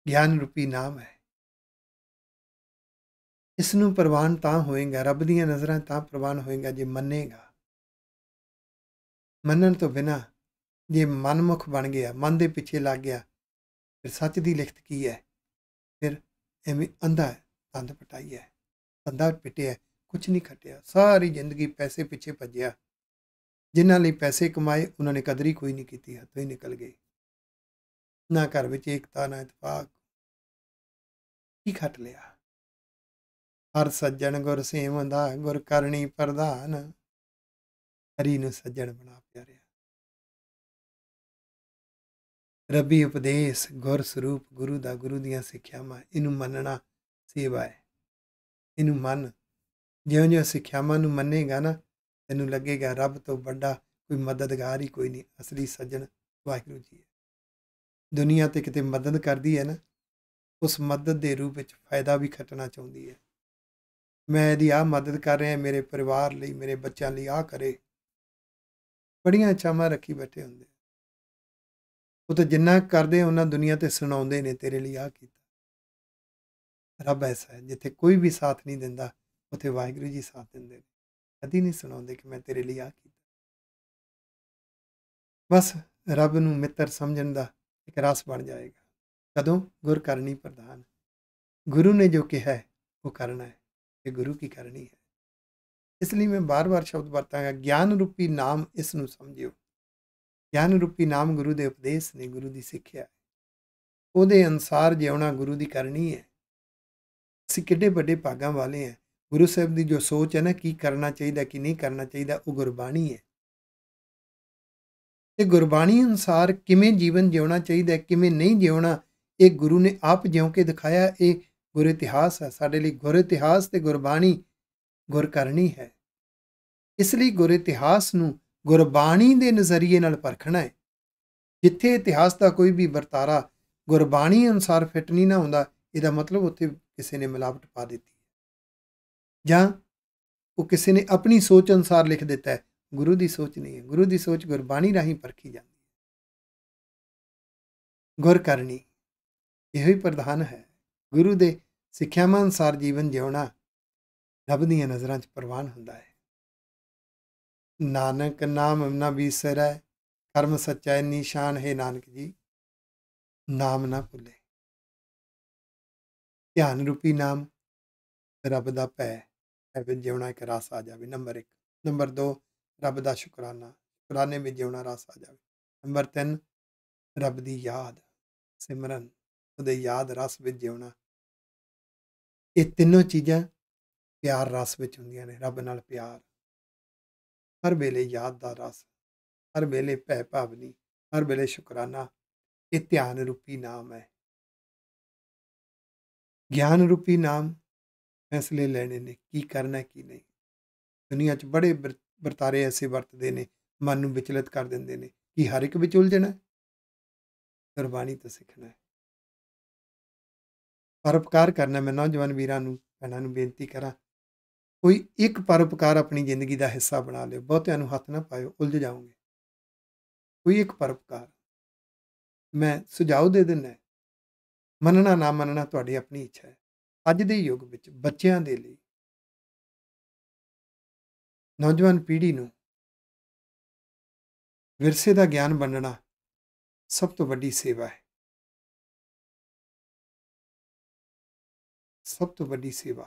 ਗਿਆਨ ਰੂਪੀ ਨਾਮ ਹੈ ਇਸ ਨੂੰ ਪ੍ਰਵਾਨ ਤਾਂ ਹੋਏਗਾ ਰੱਬ ਦੀਆਂ ਨਜ਼ਰਾਂ ਤਾਂ ਪ੍ਰਵਾਨ ਹੋਏਗਾ ਜੇ ਮੰਨੇਗਾ ਮੰਨਣ ਤੋਂ ਬਿਨਾ ਜੇ ਮਨਮੁਖ ਬਣ ਗਿਆ ਮਨ ਦੇ ਪਿੱਛੇ ਲੱਗ ਗਿਆ ਫਿਰ ਸੱਚ ਦੀ ਲਿਖਤ ਕੀ ਹੈ ਫਿਰ ਐਵੇਂ ਅੰਧਾ ਹੈ ਤੰਦ ਪਟਾਈ ਹੈ ਅੰਧਾ ਪਿਟਿਆ ਕੁਝ ਨਹੀਂ ਖਟਿਆ ਸਾਰੀ ਜ਼ਿੰਦਗੀ ਪੈਸੇ ਪਿੱਛੇ ਭੱਜਿਆ ਜਿਨ੍ਹਾਂ ਲਈ ਪੈਸੇ ਕਮਾਏ ਉਹਨਾਂ ਨੇ ਕਦਰੀ ਕੋਈ ਨਹੀਂ ਕੀਤੀ ਹੱਥੋਂ ਹੀ ਨਿਕਲ ਗਏ ਨਾ ਘਰ ਵਿੱਚ ਇਕਤਾ ਨਾ ਇਤਫਾਕ ਕੀ ਘਟ ਲਿਆ ਹਰ ਸੱਜਣ ਗੁਰ ਸੇਵੰਦਾ ਗੁਰ ਕਰਨੀ ਪ੍ਰਧਾਨ ਹਰੀ ਨੂੰ ਸੱਜਣ ਬਣਾ ਪਿਆਰਿਆ ਰੱਬੀ ਉਪਦੇਸ਼ ਗੁਰ ਸਰੂਪ ਗੁਰੂ ਦਾ ਗੁਰੂ ਦੀਆਂ ਸਿੱਖਿਆਵਾਂ ਇਹਨੂੰ ਮੰਨਣਾ ਸੇਵਾ ਹੈ ਇਹਨੂੰ ਮੰਨ ਜਿਉਂ ਜਿਉਂ ਸਿੱਖਿਆਵਾਂ ਨੂੰ ਮੰਨੇਗਾ ਨਾ ਤੈਨੂੰ ਲੱਗੇਗਾ ਰੱਬ ਤੋਂ ਵੱਡਾ ਕੋਈ ਮਦਦਗਾਰ ਹੀ ਕੋਈ ਨਹੀਂ ਅਸਲੀ ਸੱਜਣ ਵਾਹਿਗੁਰੂ ਜੀ ਦੁਨੀਆ ਤੇ ਕਿਤੇ ਮਦਦ ਕਰਦੀ ਹੈ ਨਾ ਉਸ ਮਦਦ ਦੇ ਰੂਪ ਵਿੱਚ ਫਾਇਦਾ ਵੀ ਖੱਟਣਾ ਚਾਹੁੰਦੀ ਹੈ ਮੈਂ ਇਹਦੀ ਆ ਮਦਦ ਕਰ ਰਿਹਾ ਮੇਰੇ ਪਰਿਵਾਰ ਲਈ ਮੇਰੇ ਬੱਚਿਆਂ ਲਈ ਆ ਕਰੇ ਬੜੀਆਂ ਚਾਹਾਂ ਰੱਖੀ ਬੈਠੇ ਹੁੰਦੇ ਉਹ ਤਾਂ ਜਿੰਨਾ ਕਰਦੇ ਉਹਨਾਂ ਦੁਨੀਆ ਤੇ ਸੁਣਾਉਂਦੇ ਨੇ ਤੇਰੇ ਲਈ ਆ ਕੀਤਾ ਰੱਬ ਐਸਾ ਹੈ ਜਿੱਥੇ ਕੋਈ ਵੀ ਸਾਥ ਨਹੀਂ ਦਿੰਦਾ ਉਥੇ ਵਾਹਿਗੁਰੂ ਜੀ ਸਾਥ ਦਿੰਦੇ ਨੇ ਕਦੀ ਨਹੀਂ ਸੁਣਾਉਂਦੇ ਕਿ ਮੈਂ ਤੇਰੇ ਲਈ ਆ ਕੀਤਾ ਬਸ ਰੱਬ ਨੂੰ ਮਿੱਤਰ ਸਮਝਣ ਦਾ ਇੱਕ ਰਸ ਬਣ ਜਾਏਗਾ ਕਦੋਂ ਗੁਰ ਕਰਨੀ ਪ੍ਰਧਾਨ ਗੁਰੂ ਨੇ ਜੋ ਕਿਹਾ ਹੈ ਉਹ ਕਰਨਾ ਹੈ ਤੇ ਗੁਰੂ ਕੀ ਕਰਨੀ ਹੈ ਇਸ ਲਈ ਮੈਂ ਬਾਰ-ਬਾਰ ਸ਼ਬਦ ਵਰਤਾਂਗਾ ਗਿਆਨ ਰੂਪੀ ਨਾਮ ਇਸ ਨੂੰ ਸਮਝਿਓ ਗਿਆਨ ਰੂਪੀ ਨਾਮ ਗੁਰੂ ਦੇ ਉਪਦੇਸ਼ ਨੇ ਗੁਰੂ ਦੀ ਸਿੱਖਿਆ ਉਹਦੇ ਅਨਸਾਰ ਜਿਉਣਾ ਗੁਰੂ ਦੀ ਕਰਨੀ ਹੈ ਅਸੀਂ ਕਿੱਡੇ ਵੱਡੇ ਭਾਗਾਂ ਵਾਲੇ ਹਾਂ ਗੁਰੂ ਸਾਹਿਬ ਦੀ ਜੋ ਸੋਚ ਹੈ ਨਾ ਕੀ ਕਰਨਾ ਚਾਹੀਦਾ ਕੀ ਨਹੀਂ ਕਰਨਾ ਚਾਹੀਦਾ ਉਹ ਗੁਰਬਾਣੀ ਹੈ ਤੇ ਗੁਰਬਾਣੀ ਅਨਸਾਰ ਕਿਵੇਂ ਜੀਵਨ ਜਿਉਣਾ ਚਾਹੀਦਾ ਹੈ ਕਿਵੇਂ ਨਹੀਂ ਜਿਉਣਾ ਇਹ ਗੁਰੂ ਨੇ ਆਪ ਜਿਉ ਕੇ ਦਿਖਾਇਆ ਇਹ ਗੁਰ ਇਤਿਹਾਸ ਹੈ ਸਾਡੇ ਲਈ ਗੁਰ ਇਤਿਹਾਸ ਤੇ ਗੁਰਬਾਣੀ ਗੁਰ ਕਰਨੀ ਹੈ ਇਸ ਲਈ ਗੁਰ ਇਤਿਹਾਸ ਨੂੰ ਗੁਰਬਾਣੀ ਦੇ ਨਜ਼ਰੀਏ ਨਾਲ ਪਰਖਣਾ ਹੈ ਜਿੱਥੇ ਇਤਿਹਾਸ ਦਾ ਕੋਈ ਵੀ ਵਰਤਾਰਾ ਗੁਰਬਾਣੀ ਅਨਸਾਰ ਫਿੱਟ ਨਹੀਂ ਨਾ ਹੁੰਦਾ ਇਹਦਾ ਮਤਲਬ ਉੱਥੇ ਕਿਸੇ ਨੇ ਮਿਲਾਵਟ ਪਾ ਦਿੱਤੀ ਹੈ ਜਾਂ ਉਹ ਕਿਸੇ ਨੇ ਆਪਣੀ ਸੋਚ ਅਨਸਾਰ ਲਿਖ ਦਿੱਤਾ ਹੈ ਗੁਰੂ ਦੀ ਸੋਚ ਨਹੀਂ ਹੈ ਗੁਰੂ ਦੀ ਸੋਚ ਗੁਰਬਾਣੀ ਰਾਹੀਂ ਪਰਖੀ ਜਾਂਦੀ ਹੈ ਗੁਰ ਕਰਨੀ ਇਹ ਹੀ ਪ੍ਰਧਾਨ ਹੈ ਗੁਰੂ ਦੇ ਸਿੱਖਿਆਵਾਂ ਅਨਸਾਰ ਜੀਵਨ ਜਿਉਣਾ ਰੱਬ ਦੀਆਂ ਨਜ਼ਰਾਂ 'ਚ ਪ੍ਰਵਾਨ ਹੁੰਦਾ ਹੈ ਨਾਨਕ ਨਾਮ ਨਾ ਬੀਸਰੈ ਕਰਮ ਸੱਚਾ ਨਿਸ਼ਾਨ ਹੈ ਨਾਨਕ ਜੀ ਨਾਮ ਨਾ ਭੁੱਲੇ ਧਿਆਨ ਰੂਪੀ ਨਾਮ ਰੱਬ ਦਾ ਭੈ ਐਵੇਂ ਜਿਉਣਾ ਇੱਕ ਰਸ ਆ ਜਾਵੇ ਨੰਬਰ 1 ਨੰਬਰ 2 ਰੱਬ ਦਾ ਸ਼ੁਕਰਾਨਾ ਸ਼ੁਕਰਾਨੇ ਵਿੱਚ ਜਿਉਣਾ ਰਸ ਆ ਜਾਵੇ ਨੰਬਰ 3 ਰੱਬ ਦੀ ਯਾਦ ਸਿਮਰਨ ਉਹਦੇ ਯਾਦ ਰਸ ਵਿੱਚ ਜਿਉਣਾ ਇਹ ਤਿੰਨੋਂ ਚੀਜ਼ਾਂ ਪਿਆਰ ਰਸ ਵਿੱਚ ਹੁੰਦੀਆਂ ਨੇ ਰੱਬ ਨਾਲ ਪਿਆਰ ਹਰ ਵੇਲੇ ਯਾਦ ਦਾ ਰਸ ਹਰ ਵੇਲੇ ਭੈ ਭਾਵਨੀ ਹਰ ਵੇਲੇ ਸ਼ੁਕਰਾਨਾ ਇਹ ਧਿਆਨ ਰੂਪੀ ਨਾਮ ਹੈ ਗਿਆਨ ਰੂਪੀ ਨਾਮ ਫੈਸਲੇ ਲੈਣੇ ਨੇ ਕੀ ਕਰਨਾ ਕੀ ਨਹੀਂ ਦੁਨੀਆ 'ਚ ਬੜੇ ਵਰਤਾਰੇ ਐਸੇ ਵਰਤਦੇ ਨੇ ਮਨ ਨੂੰ ਵਿਚਲਿਤ ਕਰ ਦਿੰਦੇ ਨੇ ਕਿ ਹਰ ਇੱਕ ਵਿੱਚ ਉਲਝਣਾ ਗੁਰਬਾਣੀ ਤੋਂ ਸਿੱਖਣਾ ਹੈ ਪਰਉਪਕਾਰ ਕਰਨਾ ਮੈਂ ਨੌਜਵਾਨ ਵੀਰਾਂ ਨੂੰ ਭੈਣਾਂ ਨੂੰ ਬੇਨਤੀ ਕਰਾਂ ਕੋਈ ਇੱਕ ਪਰਉਪਕਾਰ ਆਪਣੀ ਜ਼ਿੰਦਗੀ ਦਾ ਹਿੱਸਾ ਬਣਾ ਲਿਓ ਬਹੁਤਿਆਂ ਨੂੰ ਹੱਥ ਨਾ ਪਾਇਓ ਉਲਝ ਜਾਓਗੇ ਕੋਈ ਇੱਕ ਪਰਉਪਕਾਰ ਮੈਂ ਸੁਝਾਅ ਦੇ ਦਿੰਦਾ ਮੰਨਣਾ ਨਾ ਮੰਨਣਾ ਤੁਹਾਡੀ ਆਪਣੀ ਇੱਛਾ ਹੈ ਅੱਜ ਦੇ ਯੁੱਗ ਵਿੱਚ ਬੱਚਿਆਂ ਦੇ ਲਈ ਨੌਜਵਾਨ ਪੀੜ੍ਹੀ ਨੂੰ ਵਿਰਸੇ ਦਾ ਗਿਆਨ ਵੰਡਣਾ ਸਭ ਤੋਂ ਵੱਡੀ ਸੇਵਾ ਹੈ ਸਭ ਤੋਂ ਵੱਡੀ ਸੇਵਾ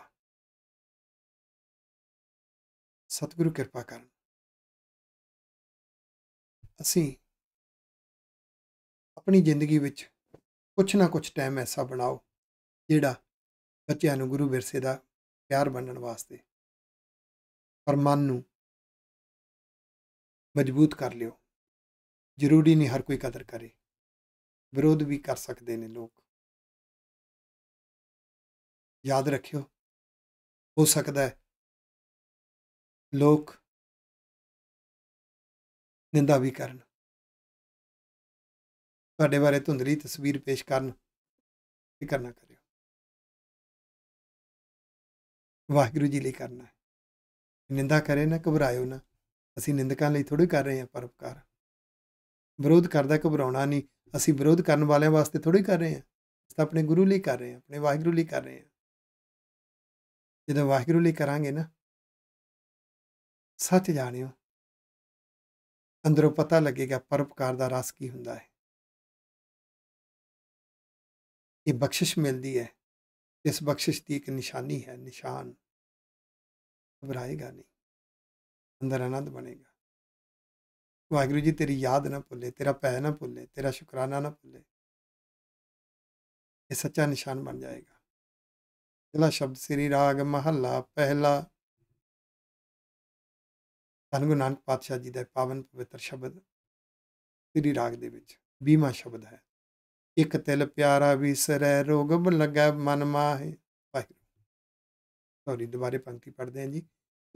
ਸਤਿਗੁਰੂ ਕਿਰਪਾ ਕਰਨ ਅਸੀਂ ਆਪਣੀ ਜ਼ਿੰਦਗੀ ਵਿੱਚ ਕੁਛ ਨਾ ਕੁਛ ਟਾਈਮ ਐਸਾ ਬਣਾਓ ਜਿਹੜਾ ਬੱਚਿਆਂ ਨੂੰ ਗੁਰੂ ਵਿਰਸੇ ਦਾ ਪਿਆਰ ਵੰਡਣ ਵਾਸਤੇ ਪਰ ਮਨ ਨੂੰ ਮਜ਼ਬੂਤ ਕਰ ਲਿਓ ਜ਼ਰੂਰੀ ਨਹੀਂ ਹਰ ਕੋਈ ਕਦਰ ਕਰੇ ਵਿਰੋਧ ਵੀ ਕਰ ਸਕਦੇ ਨੇ ਲੋਕ ਯਾਦ ਰੱਖਿਓ ਹੋ ਸਕਦਾ ਹੈ ਲੋਕ ਨਿੰਦਾ ਵੀ ਕਰਨ ਤੁਹਾਡੇ ਬਾਰੇ ਧੁੰਦਲੀ ਤਸਵੀਰ ਪੇਸ਼ ਕਰਨ ਕੀ ਕਰਨਾ ਕਰਿਓ ਵਾਹਿਗੁਰੂ ਜੀ ਲਈ ਕਰਨਾ ਨਿੰਦਾ ਕਰੇ ਨਾ ਘਬਰਾਇਓ ਨਾ ਅਸੀਂ ਨਿੰਦਕਾਂ ਲਈ ਥੋੜੀ ਕਰ ਰਹੇ ਹਾਂ ਪਰਉਪਕਾਰ ਵਿਰੋਧ ਕਰਦਾ ਘਬਰਾਉਣਾ ਨਹੀਂ ਅਸੀਂ ਵਿਰੋਧ ਕਰਨ ਵਾਲਿਆਂ ਵਾਸਤੇ ਥੋੜੀ ਕਰ ਰਹੇ ਹਾਂ ਅਸੀਂ ਤਾਂ ਆਪਣੇ ਗੁਰੂ ਲਈ ਕਰ ਰਹੇ ਹਾਂ ਆਪਣੇ ਵਾਹਿਗੁਰੂ ਲਈ ਕਰ ਰਹੇ ਹਾਂ ਜਦੋਂ ਵਾਹਿਗੁਰੂ ਲਈ ਕਰਾਂਗੇ ਨਾ ਸੱਚ ਜਾਣਿਓ ਅੰਦਰੋਂ ਪਤਾ ਲੱਗੇਗਾ ਪਰਉਪਕਾਰ ਦਾ ਰਸ ਕੀ ਹੁੰਦਾ ਹੈ ਇਹ ਬਖਸ਼ਿਸ਼ ਮਿਲਦੀ ਹੈ ਇਸ ਬਖਸ਼ਿਸ਼ ਦੀ ਇੱਕ ਨਿਸ਼ਾਨੀ ਹੈ ਨਿਸ਼ਾਨ ਘਬਰਾਏਗਾ ਨਹੀਂ ਅੰਦਰ ਆਨੰਦ ਬਣੇਗਾ ਵਾਹਿਗੁਰੂ ਜੀ ਤੇਰੀ ਯਾਦ ਨਾ ਭੁੱਲੇ ਤੇਰਾ ਭੈ ਨਾ ਭੁੱਲੇ ਤੇਰਾ ਸ਼ੁਕਰਾਨਾ ਨਾ ਭੁੱਲੇ ਇਹ ਸੱਚਾ ਨਿਸ਼ਾਨ ਬਣ ਜਾਏਗਾ ਪਹਿਲਾ ਸ਼ਬਦ ਸ੍ਰੀ ਰਾਗ ਮਹੱਲਾ ਪਹਿਲਾ ਅਨੁਗੁਰ ਨਾਨਕ ਪਾਤਸ਼ਾਹ ਜੀ ਦਾ ਪਾਵਨ ਪਵਿੱਤਰ ਸ਼ਬਦ ਸ੍ਰੀ ਰਾਗ ਦੇ ਵਿੱਚ 20ਵਾਂ ਸ਼ਬਦ ਹੈ ਇੱਕ ਤਿਲ ਪਿਆਰਾ ਸਰੈ ਰੋਗ ਲੱਗਾ ਮਨ ਮਾਹੇ ਸੌਰੀ ਦੁਬਾਰੇ ਪੰਕਤੀ ਪੜਦੇ ਹਾਂ ਜੀ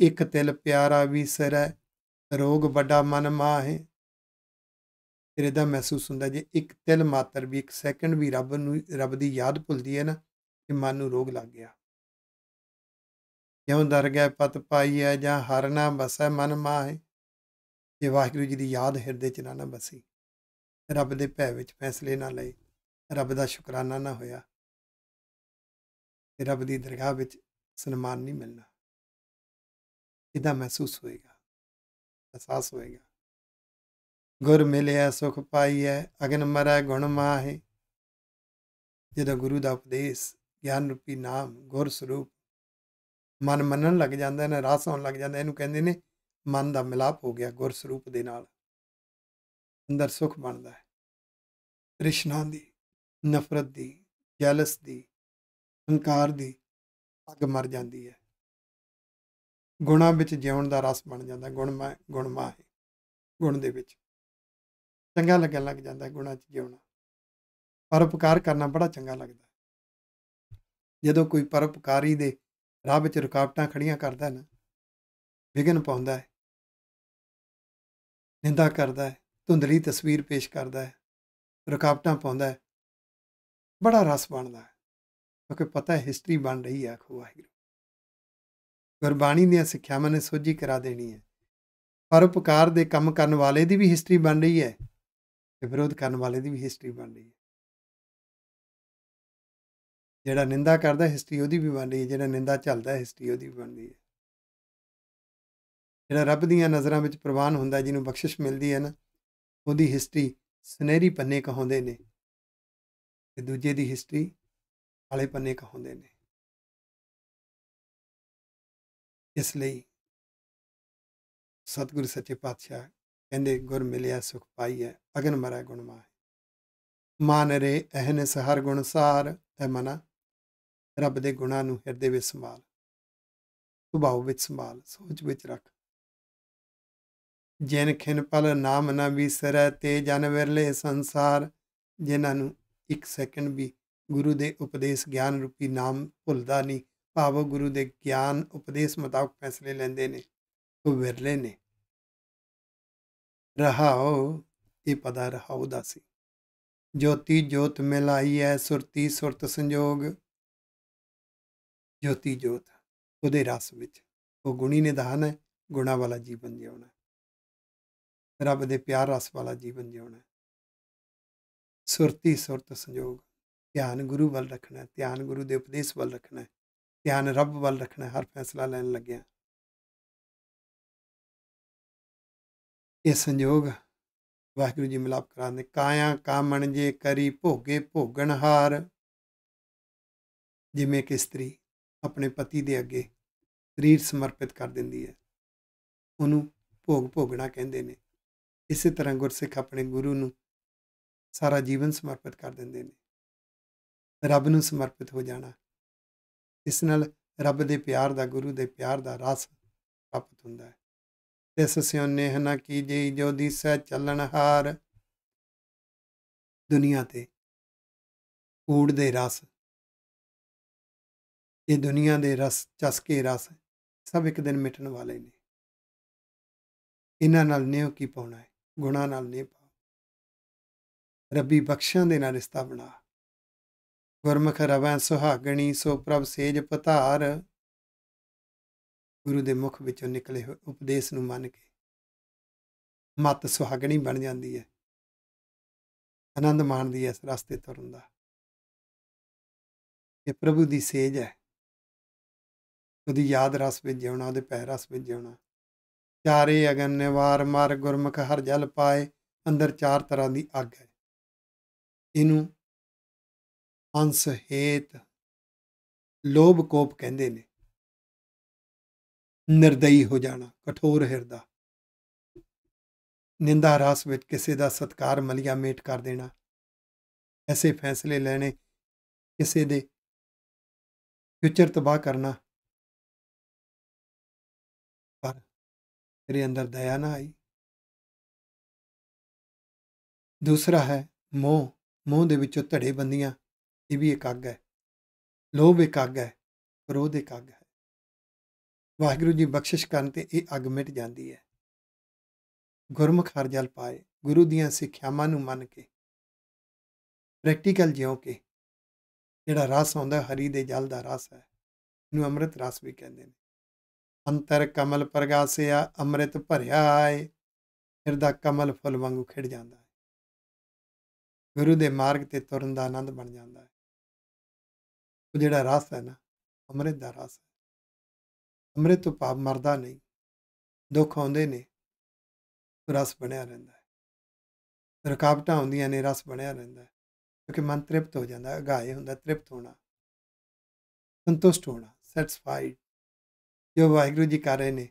ਇੱਕ ਤਿਲ ਪਿਆਰਾ ਵੀ ਵਿਸਰੈ ਰੋਗ ਵੱਡਾ ਮਨ ਮਾਹੇ ਤੇਰੇ ਦਾ ਮਹਿਸੂਸ ਹੁੰਦਾ ਜੇ ਇੱਕ ਤਿਲ ਮਾਤਰ ਵੀ ਇੱਕ ਸੈਕਿੰਡ ਵੀ ਰੱਬ ਨੂੰ ਰੱਬ ਦੀ ਯਾਦ ਭੁੱਲਦੀ ਹੈ ਨਾ ਕਿ ਮਨ ਨੂੰ ਰੋਗ ਲੱਗ ਗਿਆ ਕਿਉਂ ਦਰ ਗਿਆ ਪਤ ਪਾਈ ਹੈ ਜਾਂ ਹਰ ਨਾ ਬਸੈ ਮਨ ਮਾਹੇ ਜੇ ਵਾਹਿਗੁਰੂ ਜੀ ਦੀ ਯਾਦ ਹਿਰਦੇ ਚ ਨਾ ਨਾ ਬਸੀ ਰੱਬ ਦੇ ਭੈ ਵਿੱਚ ਫੈਸਲੇ ਨਾ ਲਏ ਰੱਬ ਦਾ ਸ਼ੁਕਰਾਨਾ ਨਾ ਹੋਇਆ ਰੱਬ ਦੀ ਦਰਗਾਹ ਵਿੱਚ ਸਨਮਾਨ ਨਹੀਂ ਮਿਲਣਾ ਇਦਾਂ ਮਹਿਸੂਸ ਹੋਏਗਾ ਅਹਿਸਾਸ ਹੋਏਗਾ ਗੁਰ ਮਿਲਿਆ ਸੁਖ ਪਾਈਐ ਅਗਨ ਮਰੈ ਗੁਣ ਮਾਹੇ ਜਦੋਂ ਗੁਰੂ ਦਾ ਉਪਦੇਸ਼ ਗਿਆਨ ਰੂਪੀ ਨਾਮ ਗੁਰ ਸਰੂਪ ਮਨ ਮੰਨਣ ਲੱਗ ਜਾਂਦਾ ਨੇ ਰਸ ਹੋਣ ਲੱਗ ਜਾਂਦਾ ਇਹਨੂੰ ਕਹਿੰਦੇ ਨੇ ਮਨ ਦਾ ਮਿਲਾਪ ਹੋ ਗਿਆ ਗੁਰ ਸਰੂਪ ਦੇ ਨਾਲ ਅੰਦਰ ਸੁਖ ਬਣਦਾ ਹੈ ਕ੍ਰਿਸ਼ਨਾਂ ਦੀ ਨਫ਼ਰਤ ਦੀ ਜੈਲਸ ਦੀ ਹੰਕਾਰ ਦੀ ਅੱਗ ਮਰ ਜਾਂਦੀ ਹੈ ਗੁਣਾ ਵਿੱਚ ਜਿਉਣ ਦਾ ਰਸ ਬਣ ਜਾਂਦਾ ਗੁਣਮਾ ਗੁਣਮਾ ਹੈ ਗੁਣ ਦੇ ਵਿੱਚ ਚੰਗਾ ਲੱਗਣ ਲੱਗ ਜਾਂਦਾ ਗੁਣਾ 'ਚ ਜਿਉਣਾ ਪਰਉਪਕਾਰ ਕਰਨਾ ਬੜਾ ਚੰਗਾ ਲੱਗਦਾ ਜਦੋਂ ਕੋਈ ਪਰਉਪਕਾਰੀ ਦੇ ਰਾਹ ਵਿੱਚ ਰੁਕਾਵਟਾਂ ਖੜੀਆਂ ਕਰਦਾ ਨਾ ਵਿਗਨ ਪਾਉਂਦਾ ਹੈ ਨਿੰਦਾ ਕਰਦਾ ਹੈ ਧੁੰਦਲੀ ਤਸਵੀਰ ਪੇਸ਼ ਕਰਦਾ ਹੈ ਰੁਕਾਵਟਾਂ ਪਾਉਂਦਾ ਹੈ ਬੜਾ ਰਸ ਬਣਦਾ ਹੈ ਕਿਉਂਕਿ ਪਤਾ ਹੈ ਹਿਸਟਰੀ ਬਣ ਰਹੀ ਹੈ ਆਖੋ ਵਾਹਿਗੁਰੂ ਗੁਰਬਾਣੀ ਦੀਆਂ ਸਿੱਖਿਆਵਾਂ ਨੇ ਸੋਝੀ ਕਰਾ ਦੇਣੀ ਹੈ ਪਰਉਪਕਾਰ ਦੇ ਕੰਮ ਕਰਨ ਵਾਲੇ ਦੀ ਵੀ ਹਿਸਟਰੀ ਬਣ ਰਹੀ ਹੈ ਤੇ ਵਿਰੋਧ ਕਰਨ ਵਾਲੇ ਦੀ ਵੀ ਹਿਸਟਰੀ ਬਣ ਰਹੀ ਹੈ ਜਿਹੜਾ ਨਿੰਦਾ ਕਰਦਾ ਹਿਸਟਰੀ ਉਹਦੀ ਵੀ ਬਣ ਰਹੀ ਹੈ ਜਿਹੜਾ ਨਿੰਦਾ ਚੱਲਦਾ ਹਿਸਟਰੀ ਉਹਦੀ ਵੀ ਬਣਦੀ ਹੈ ਜਿਹੜਾ ਰੱਬ ਦੀਆਂ ਨਜ਼ਰਾਂ ਵਿੱਚ ਪ੍ਰਵਾਨ ਹੁੰਦਾ ਜਿਹਨੂੰ ਬਖਸ਼ਿਸ਼ ਮਿਲਦੀ ਹੈ ਨਾ ਉਹਦੀ ਹਿਸਟਰੀ ਸੁਨਹਿਰੀ ਪੰਨੇ ਕਹਾਉਂਦੇ ਨੇ ਤੇ ਦੂਜੇ ਦੀ ਹਿਸਟਰੀ ਵਾਲੇ ਪੰਨੇ ਕਹਾਉਂਦੇ ਨੇ ਇਸ ਲਈ ਸਤਿਗੁਰ ਸੱਚੇ ਪਾਤਸ਼ਾਹ ਕਹਿੰਦੇ ਗੁਰ ਮਿਲਿਆ ਸੁਖ ਪਾਈਐ ਅਗਨ ਮਰੈ ਗੁਣ ਮਾਹੇ ਮਾਨ ਰੇ ਅਹਨ ਸਹਰ ਗੁਣ ਸਾਰ ਐ ਮਨਾ ਰੱਬ ਦੇ ਗੁਣਾ ਨੂੰ ਹਿਰਦੇ ਵਿੱਚ ਸੰਭਾਲ ਸੁਭਾਅ ਵਿੱਚ ਸੰਭਾਲ ਸੋਚ ਵਿੱਚ ਰੱਖ ਜਿਨ ਖਿਨ ਪਲ ਨਾਮ ਨਾ ਵਿਸਰੈ ਤੇ ਜਨ ਵਿਰਲੇ ਸੰਸਾਰ ਜਿਨ੍ਹਾਂ ਨੂੰ ਇੱਕ ਸੈਕਿੰਡ ਵੀ ਗੁਰੂ ਦੇ ਉਪਦੇਸ਼ ਗਿਆਨ ਰੂਪੀ ਨਾਮ ਭੁੱਲਦਾ ਨਹੀਂ ਭਾਵ ਗੁਰੂ ਦੇ ਗਿਆਨ ਉਪਦੇਸ਼ ਮੁਤਾਬਕ ਫੈਸਲੇ ਲੈਂਦੇ ਨੇ ਉਹ ਵਿਰਲੇ ਨੇ ਰਹਾਉ ਇਹ ਪਦਾ ਰਹਾਉ ਦਾ ਸੀ ਜੋਤੀ ਜੋਤ ਮਿਲਾਈ ਐ ਸੁਰਤੀ ਸੁਰਤ ਸੰਜੋਗ ਜੋਤੀ ਜੋਤ ਉਹਦੇ ਰਸ ਵਿੱਚ ਉਹ ਗੁਣੀ ਨਿਧਾਨ ਹੈ ਗੁਣਾ ਵਾਲਾ ਜੀਵਨ ਜਿਉਣਾ ਰੱਬ ਦੇ ਪਿਆਰ ਰਸ ਵਾਲਾ ਜੀਵਨ ਜਿਉਣਾ ਸੁਰਤੀ ਸੁਰਤ ਸੰਜੋਗ ਧਿਆਨ ਗੁਰੂ ਵੱਲ ਰੱਖਣਾ ਹੈ ਧਿਆਨ ਗੁਰੂ ਦੇ ਉਪਦੇਸ਼ ਵੱਲ ਰੱਖਣਾ ਹੈ ਧਿਆਨ ਰੱਬ ਵੱਲ ਰੱਖਣਾ ਹਰ ਫੈਸਲਾ ਲੈਣ ਲੱਗਿਆ ਇਹ ਸੰਯੋਗ ਵਾਹਿਗੁਰੂ ਜੀ ਮਿਲਾਪ ਕਰਾਉਂਦੇ ਕਾਇਆ ਕਾਮਣ ਜੇ ਕਰੀ ਭੋਗੇ ਭੋਗਣ ਹਾਰ ਜਿਵੇਂ ਕਿ ਇਸਤਰੀ ਆਪਣੇ ਪਤੀ ਦੇ ਅੱਗੇ ਸਰੀਰ ਸਮਰਪਿਤ ਕਰ ਦਿੰਦੀ ਹੈ ਉਹਨੂੰ ਭੋਗ ਭੋਗਣਾ ਕਹਿੰਦੇ ਨੇ ਇਸੇ ਤਰ੍ਹਾਂ ਗੁਰਸਿੱਖ ਆਪਣੇ ਗੁਰੂ ਨੂੰ ਸਾਰਾ ਜੀਵਨ ਸਮਰਪਿਤ ਕਰ ਦਿੰਦੇ ਨੇ ਰੱਬ ਨੂੰ ਸਮਰਪਿਤ ਹੋ ਜਾਣਾ ਇਸ ਨਾਲ ਰੱਬ ਦੇ ਪਿਆਰ ਦਾ ਗੁਰੂ ਦੇ ਪਿਆਰ ਦਾ ਰਸ ਪ੍ਰਾਪਤ ਹੁੰਦਾ ਹੈ ਇਸ ਸਿਉਨੇ ਹਨਾ ਕੀ ਜੇ ਜੋ ਦਿਸੈ ਚੱਲਣ ਹਾਰ ਦੁਨੀਆ ਤੇ ਊੜ ਦੇ ਰਸ ਇਹ ਦੁਨੀਆ ਦੇ ਰਸ ਚਸਕੇ ਰਸ ਸਭ ਇੱਕ ਦਿਨ ਮਿਟਣ ਵਾਲੇ ਨੇ ਇਹਨਾਂ ਨਾਲ ਨਿਉ ਕੀ ਪਾਉਣਾ ਹੈ ਗੁਣਾ ਨਾਲ ਨੇ ਰੱਬੀ ਬਖਸ਼ਾਂ ਦੇ ਨਾਲ ਰਿਸ਼ਤਾ ਬਣਾ ਗੁਰਮੁਖ ਰਵੈ ਸੁਹਾਗਣੀ ਸੋ ਪ੍ਰਭ ਸੇਜ ਪਤਾਰ ਗੁਰੂ ਦੇ ਮੁਖ ਵਿੱਚੋਂ ਨਿਕਲੇ ਹੋਏ ਉਪਦੇਸ਼ ਨੂੰ ਮੰਨ ਕੇ ਮਤ ਸੁਹਾਗਣੀ ਬਣ ਜਾਂਦੀ ਹੈ ਆਨੰਦ ਮਾਣਦੀ ਹੈ ਇਸ ਰਸਤੇ ਤੁਰਨ ਦਾ ਇਹ ਪ੍ਰਭੂ ਦੀ ਸੇਜ ਹੈ ਉਹਦੀ ਯਾਦ ਰਸ ਵਿੱਚ ਜਿਉਣਾ ਉਹਦੇ ਪੈਰ ਰਸ ਵਿੱਚ ਜਿਉਣਾ ਚਾਰੇ ਅਗਨ ਨਿਵਾਰ ਮਾਰ ਗੁਰਮੁਖ ਹਰ ਜਲ ਪਾਏ ਅੰਦਰ ਚਾਰ ਤਰ੍ਹਾਂ ਦੀ ਅੱਗ ਹੈ ਇਹਨੂੰ ਹੰਸ ਹੇਤ ਲੋਭ ਕੋਪ ਕਹਿੰਦੇ ਨੇ ਨਿਰਦਈ ਹੋ ਜਾਣਾ ਕਠੋਰ ਹਿਰਦਾ ਨਿੰਦਾ ਰਾਸ ਵਿੱਚ ਕਿਸੇ ਦਾ ਸਤਕਾਰ ਮਲਿਆ ਮੇਟ ਕਰ ਦੇਣਾ ਐਸੇ ਫੈਸਲੇ ਲੈਣੇ ਕਿਸੇ ਦੇ ਫਿਊਚਰ ਤਬਾਹ ਕਰਨਾ ਪਰ ਤੇਰੇ ਅੰਦਰ ਦਇਆ ਨਾ ਆਈ ਦੂਸਰਾ ਹੈ ਮੋਹ ਮੋਹ ਦੇ ਵਿੱਚੋਂ ਧੜੇ ਬੰਦੀਆਂ ਇਹ ਵੀ ਇੱਕ ਅੱਗ ਹੈ ਲੋਭ ਇੱਕ ਅੱਗ ਹੈ ਕ੍ਰੋਧ ਇੱਕ ਅੱਗ ਹੈ ਵਾਹਿਗੁਰੂ ਜੀ ਬਖਸ਼ਿਸ਼ ਕਰਨ ਤੇ ਇਹ ਅੱਗ ਮਿਟ ਜਾਂਦੀ ਹੈ ਗੁਰਮੁਖ ਹਰ ਜਲ ਪਾਏ ਗੁਰੂ ਦੀਆਂ ਸਿੱਖਿਆਵਾਂ ਨੂੰ ਮੰਨ ਕੇ ਪ੍ਰੈਕਟੀਕਲ ਜਿਉ ਕੇ ਜਿਹੜਾ ਰਸ ਆਉਂਦਾ ਹਰੀ ਦੇ ਜਲ ਦਾ ਰਸ ਹੈ ਇਹਨੂੰ ਅੰਮ੍ਰਿਤ ਰਸ ਵੀ ਕਹਿੰਦੇ ਨੇ ਅੰਤਰ ਕਮਲ ਪ੍ਰਗਾਸਿਆ ਅੰਮ੍ਰਿਤ ਭਰਿਆ ਆਏ ਫਿਰ ਦਾ ਕਮਲ ਫੁੱਲ ਵਾਂਗੂ ਖਿੜ ਜਾਂਦਾ ਹੈ ਗੁਰੂ ਦੇ ਮਾਰਗ ਤੇ ਤੁਰਨ ਦਾ ਆਨੰਦ ਬਣ ਜਾਂਦਾ ਹੈ ਉਹ ਜਿਹੜਾ ਰਸ ਹੈ ਨਾ ਅੰਮ੍ਰਿਤ ਦਾ ਰਸ ਹੈ ਅੰਮ੍ਰਿਤ ਤੋਂ ਪਾਪ ਮਰਦਾ ਨਹੀਂ ਦੁੱਖ ਆਉਂਦੇ ਨੇ ਰਸ ਬਣਿਆ ਰਹਿੰਦਾ ਹੈ ਰੁਕਾਵਟਾਂ ਆਉਂਦੀਆਂ ਨੇ ਰਸ ਬਣਿਆ ਰਹਿੰਦਾ ਹੈ ਕਿਉਂਕਿ ਮਨ ਤ੍ਰਿਪਤ ਹੋ ਜਾਂਦਾ ਹੈ ਗਾਏ ਹੁੰਦਾ ਤ੍ਰਿਪਤ ਹੋਣਾ ਸੰਤੁਸ਼ਟ ਹੋਣਾ ਸੈਟੀਸਫਾਈਡ ਜੋ ਵਾਹਿਗੁਰੂ ਜੀ ਕਰ ਰਹੇ ਨੇ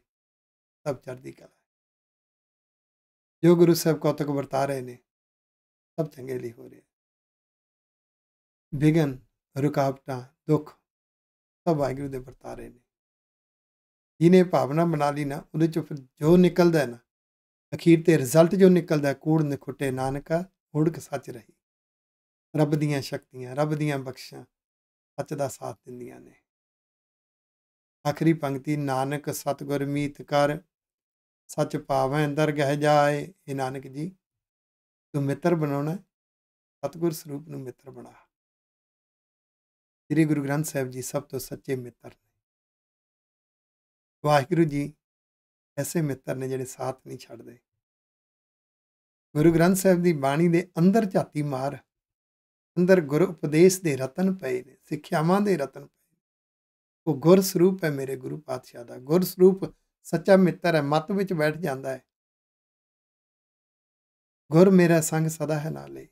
ਸਭ ਚੜ੍ਹਦੀ ਕਲਾ ਜੋ ਗੁਰੂ ਸਾਹਿਬ ਕੌਤਕ ਵਰਤਾ ਰਹੇ ਨੇ ਸਭ ਚੰਗੇ ਲਈ ਹੋ ਰਿਹਾ ਬਿਗਨ ਰੁਕਾਵਟਾਂ ਦੁੱਖ ਸਭ ਵਾਹਿਗੁਰੂ ਦੇ ਵਰਤਾਰੇ ਨੇ ਜਿਨੇ ਭਾਵਨਾ ਬਣਾ ਲਈ ਨਾ ਉਹਦੇ ਚੋਂ ਫਿਰ ਜੋ ਨਿਕਲਦਾ ਹੈ ਨਾ ਅਖੀਰ ਤੇ ਰਿਜ਼ਲਟ ਜੋ ਨਿਕਲਦਾ ਕੂੜ ਨਖੁੱਟੇ ਨਾਨਕਾ ਹੁੜਕ ਸੱਚ ਰਹੀ ਰੱਬ ਦੀਆਂ ਸ਼ਕਤੀਆਂ ਰੱਬ ਦੀਆਂ ਬਖਸ਼ਾਂ ਸੱਚ ਦਾ ਸਾਥ ਦਿੰਦੀਆਂ ਨੇ ਆਖਰੀ ਪੰਕਤੀ ਨਾਨਕ ਸਤਗੁਰ ਮੀਤ ਕਰ ਸੱਚ ਪਾਵੇਂ ਅੰਦਰ ਗਹਿ ਜਾਏ ਇਹ ਨਾਨਕ ਜੀ ਤੂੰ ਮਿੱਤਰ ਬਣਾਉਣਾ ਸਤਗੁਰ ਸਰੂਪ ਨੂੰ ਮਿੱਤਰ ਬਣਾ ਸ੍ਰੀ ਗੁਰੂ ਗ੍ਰੰਥ ਸਾਹਿਬ ਜੀ ਸਭ ਤੋਂ ਸੱਚੇ ਮਿੱਤਰ ਨੇ ਵਾਹਿਗੁਰੂ ਜੀ ਐਸੇ ਮਿੱਤਰ ਨੇ ਜਿਹੜੇ ਸਾਥ ਨਹੀਂ ਛੱਡਦੇ ਗੁਰੂ ਗ੍ਰੰਥ ਸਾਹਿਬ ਦੀ ਬਾਣੀ ਦੇ ਅੰਦਰ ਝਾਤੀ ਮਾਰ ਅੰਦਰ ਗੁਰ ਉਪਦੇਸ਼ ਦੇ ਰਤਨ ਪਏ ਨੇ ਸਿੱਖਿਆਵਾਂ ਦੇ ਰਤਨ ਪਏ ਉਹ ਗੁਰ ਸਰੂਪ ਹੈ ਮੇਰੇ ਗੁਰੂ ਪਾਤਸ਼ਾਹ ਦਾ ਗੁਰ ਸਰੂਪ ਸੱਚਾ ਮਿੱਤਰ ਹੈ ਮਤ ਵਿੱਚ ਬੈਠ ਜਾਂਦਾ ਹੈ ਗੁਰ ਮੇਰਾ ਸੰਗ ਸਦਾ ਹੈ ਨਾਲੇ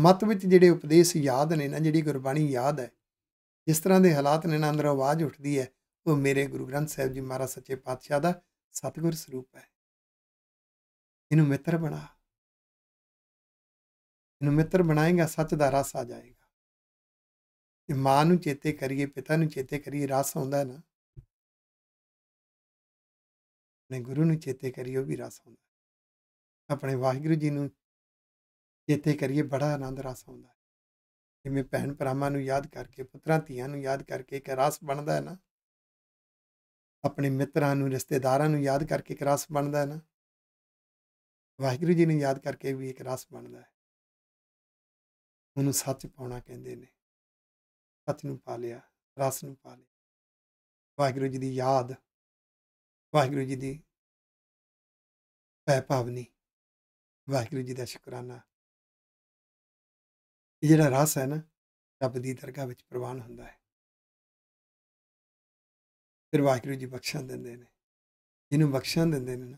ਮਤ ਵਿੱਚ ਜਿਹੜੇ ਉਪਦੇਸ਼ ਯਾਦ ਨੇ ਨਾ ਜਿਹੜੀ ਗੁਰਬਾਣੀ ਯਾਦ ਹੈ ਜਿਸ ਤਰ੍ਹਾਂ ਦੇ ਹਾਲਾਤ ਨੇ ਨਾ ਅੰਦਰ ਆਵਾਜ਼ ਉੱਠਦੀ ਹੈ ਉਹ ਮੇਰੇ ਗੁਰੂ ਗ੍ਰੰਥ ਸਾਹਿਬ ਜੀ ਮਹਾਰਾਜ ਸੱਚੇ ਪਾਤਸ਼ਾਹ ਦਾ ਸਤਿਗੁਰ ਸਰੂਪ ਹੈ ਇਹਨੂੰ ਮਿੱਤਰ ਬਣਾ ਇਹਨੂੰ ਮਿੱਤਰ ਬਣਾਏਗਾ ਸੱਚ ਦਾ ਰਸ ਆ ਜਾਏਗਾ ਇਹ ਮਾਂ ਨੂੰ ਚੇਤੇ ਕਰੀਏ ਪਿਤਾ ਨੂੰ ਚੇਤੇ ਕਰੀਏ ਰਸ ਆਉਂਦਾ ਨਾ ਨੇ ਗੁਰੂ ਨੂੰ ਚੇਤੇ ਕਰੀਏ ਉਹ ਵੀ ਰਸ ਆਉਂਦਾ ਆਪਣੇ ਵਾਹਿਗੁਰੂ ਜੀ ਨੂੰ ਇੱਥੇ ਕਰੀਏ ਬੜਾ ਆਨੰਦ ਰਸ ਆਉਂਦਾ ਹੈ ਜਿਵੇਂ ਭੈਣ ਭਰਾਵਾਂ ਨੂੰ ਯਾਦ ਕਰਕੇ ਪੁੱਤਰਾਂ ਧੀਆਂ ਨੂੰ ਯਾਦ ਕਰਕੇ ਇੱਕ ਰਸ ਬਣਦਾ ਹੈ ਨਾ ਆਪਣੇ ਮਿੱਤਰਾਂ ਨੂੰ ਰਿਸ਼ਤੇਦਾਰਾਂ ਨੂੰ ਯਾਦ ਕਰਕੇ ਇੱਕ ਰਸ ਬਣਦਾ ਹੈ ਨਾ ਵਾਹਿਗੁਰੂ ਜੀ ਨੂੰ ਯਾਦ ਕਰਕੇ ਵੀ ਇੱਕ ਰਸ ਬਣਦਾ ਹੈ ਉਹਨੂੰ ਸੱਚ ਪਾਉਣਾ ਕਹਿੰਦੇ ਨੇ ਸੱਚ ਨੂੰ ਪਾ ਲਿਆ ਰਸ ਨੂੰ ਪਾ ਲਿਆ ਵਾਹਿਗੁਰੂ ਜੀ ਦੀ ਯਾਦ ਵਾਹਿਗੁਰੂ ਜੀ ਦੀ ਪੈ ਭਾਵਨੀ ਵਾਹਿਗੁਰੂ ਜੀ ਦਾ ਸ਼ੁਕਰਾਨਾ ਇਹ ਜਿਹੜਾ ਰਸ ਹੈ ਨਾ ਰੱਬ ਦੀ ਦਰਗਾਹ ਵਿੱਚ ਪ੍ਰਵਾਨ ਹੁੰਦਾ ਹੈ ਫਿਰ ਵਾਹਿਗੁਰੂ ਜੀ ਬਖਸ਼ਣ ਦਿੰਦੇ ਨੇ ਜਿਹਨੂੰ ਬਖਸ਼ਣ ਦਿੰਦੇ ਨੇ ਨਾ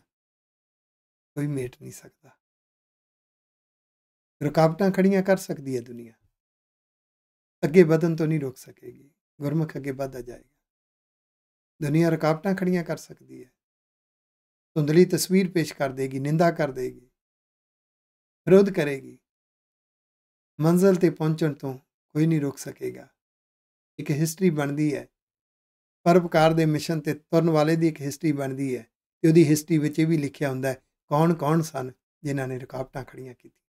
ਕੋਈ ਮੇਟ ਨਹੀਂ ਸਕਦਾ ਰੁਕਾਵਟਾਂ ਖੜੀਆਂ ਕਰ ਸਕਦੀ ਹੈ ਦੁਨੀਆ ਅੱਗੇ ਵਧਣ ਤੋਂ ਨਹੀਂ ਰੋਕ ਸਕੇਗੀ ਗੁਰਮੁਖ ਅੱਗੇ ਵਧਦਾ ਜਾਏਗਾ ਦੁਨੀਆ ਰੁਕਾਵਟਾਂ ਖੜੀਆਂ ਕਰ ਸਕਦੀ ਹੈ ਧੁੰਦਲੀ ਤਸਵੀਰ ਪੇਸ਼ ਕਰ ਦੇਗੀ ਨਿੰਦਾ ਕਰ ਦੇਗੀ ਵਿਰੋਧ ਕਰੇਗੀ ਮੰਜ਼ਲ ਤੇ ਪਹੁੰਚਣ ਤੋਂ ਕੋਈ ਨਹੀਂ ਰੋਕ ਸਕੇਗਾ ਇੱਕ ਹਿਸਟਰੀ ਬਣਦੀ ਹੈ ਪਰਪਕਾਰ ਦੇ ਮਿਸ਼ਨ ਤੇ ਤੁਰਨ ਵਾਲੇ ਦੀ ਇੱਕ ਹਿਸਟਰੀ ਬਣਦੀ ਹੈ ਤੇ ਉਹਦੀ ਹਿਸਟਰੀ ਵਿੱਚ ਇਹ ਵੀ ਲਿਖਿਆ ਹੁੰਦਾ ਹੈ ਕੌਣ ਕੌਣ ਸਨ ਜਿਨ੍ਹਾਂ ਨੇ ਰੁਕਾਵਟਾਂ ਖੜੀਆਂ ਕੀਤੀਆਂ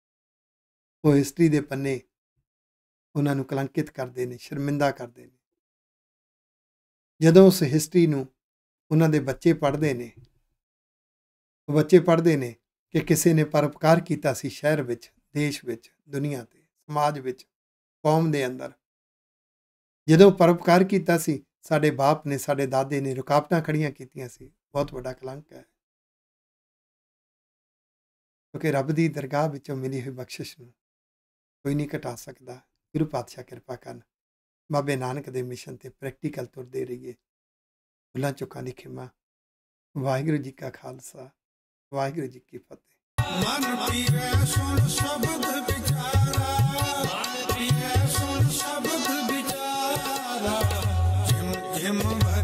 ਉਹ ਹਿਸਟਰੀ ਦੇ ਪੰਨੇ ਉਹਨਾਂ ਨੂੰ ਕਲੰਕਿਤ ਕਰਦੇ ਨੇ ਸ਼ਰਮਿੰਦਾ ਕਰਦੇ ਨੇ ਜਦੋਂ ਉਸ ਹਿਸਟਰੀ ਨੂੰ ਉਹਨਾਂ ਦੇ ਬੱਚੇ ਪੜ੍ਹਦੇ ਨੇ ਉਹ ਬੱਚੇ ਪੜ੍ਹਦੇ ਨੇ ਕਿ ਕਿਸੇ ਨੇ ਪਰਪਕਾਰ ਕੀਤਾ ਸੀ ਸ਼ਹਿਰ ਵਿੱਚ ਦੇਸ਼ ਵਿੱਚ ਦੁਨੀਆ ਤੇ ਸਮਾਜ ਵਿੱਚ ਕੌਮ ਦੇ ਅੰਦਰ ਜਦੋਂ ਪਰਉਪਕਾਰ ਕੀਤਾ ਸੀ ਸਾਡੇ ਬਾਪ ਨੇ ਸਾਡੇ ਦਾਦੇ ਨੇ ਰੁਕਾਵਟਾਂ ਖੜੀਆਂ ਕੀਤੀਆਂ ਸੀ ਬਹੁਤ ਵੱਡਾ ਕਲੰਕ ਹੈ ਕਿਉਂਕਿ ਰੱਬ ਦੀ ਦਰਗਾਹ ਵਿੱਚੋਂ ਮਿਲੀ ਹੋਈ ਬਖਸ਼ਿਸ਼ ਨੂੰ ਕੋਈ ਨਹੀਂ ਘਟਾ ਸਕਦਾ ਗੁਰੂ ਪਾਤਸ਼ਾਹ ਕਿਰਪਾ ਕਰਨ ਬਾਬੇ ਨਾਨਕ ਦੇ ਮਿਸ਼ਨ ਤੇ ਪ੍ਰੈਕਟੀਕਲ ਤੁਰਦੇ ਰਹੀਏ ਭੁੱਲਾਂ ਚੁੱਕਾਂ ਦੀ ਖਿਮਾ ਵਾਹਿਗੁਰੂ ਜੀ ਕਾ ਖਾਲਸਾ ਵਾਹਿਗੁਰੂ ਜੀ ਕੀ ਫਤਿਹ ਮਨ ਪੀਵੇ ਸੁਣ ਸ਼ਬਦ ਵਿਚਾਰ mamãe